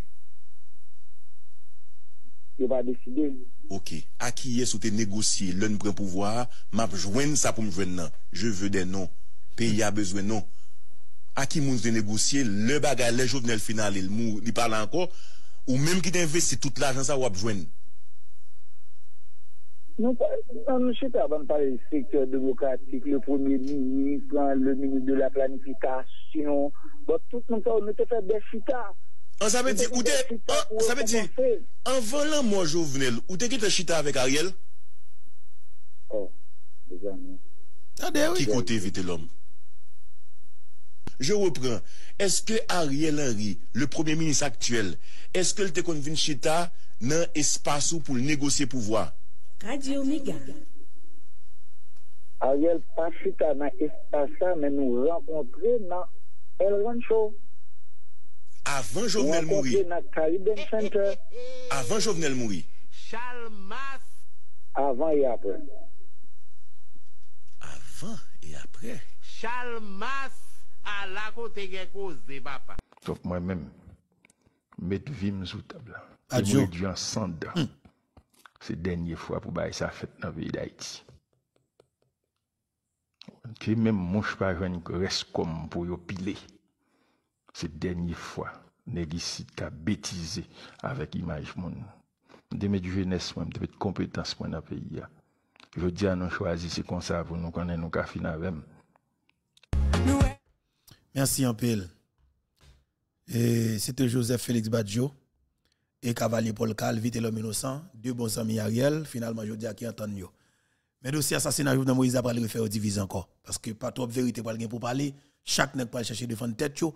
Il va décider. Ok, aki yes ou te negosye loun pren pouvwa, mapjwen sa poum jwen non. nan. Je ve de nan, pe ya bezwen nan. Aki moun se te negosye, le bagay, le joun ven el final, il moun, li pala anko, ou menm ki te investi tout la jansan wapjwen. Non, nan, mwen se te avan pale sektor devokatik, le premier ministre, le premier ministre de la planifikasyon, bot tout moun sa ou mwen te fe defika. An sa pe di, ou te... An sa pe di, an volan mwen jovenel, ou te ki te chita avèk Ariel? Oh, deja mwen. Ki kote vete lom. Je repren, eske Ariel Henry, le premier ministre actuel, eske l te konvin chita nan espasu pou l negose pou vwa? Radio Mega. Ariel pas chita nan espasa men nou renkontre nan El Rancho. avant Jovenel Mouri. Avant Jovenel Mouri. Avant et après. Avant et après. Chalmas à la côté des moi-même, mettre vim sous table. Adieu. Je hmm. C'est la dernière fois pour faire sa fête dans le pays d'Haïti. Qui même mouche pas jeune reste comme pour y piler. C'est dernière fois, négligé qu'à bêtiser avec image mon de du jeunesse, moi, de compétence moi dans pays. Je dis à nous choisir, c'est comme ça pour nous connaître nous finir Merci en et C'était Joseph Félix Badjo et Cavalier Paul Vite et l'homme innocent, deux bons amis Ariel, finalement je dis à qui entendent mieux. Mais dossier assassinat je Moïse après le faire diviser encore parce que pas trop de vérité pour pour parler chaque nègre pas chercher défendre tête yo,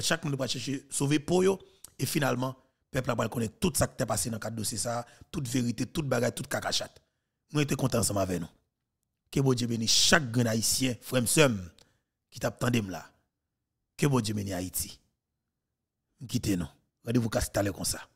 chaque monde pas chercher sauver pour yo et finalement peuple a connaître tout ça qui est passé dans cadre dossier ça, toute vérité, toute bagarre, toute cacachate. Nous était content ensemble avec nous. Que bon Dieu bénisse chaque grand haïtien, frère sœur, qui t'a là. Que bon Dieu bénisse Haïti. Quittez nous. Rendez-vous casse comme ça.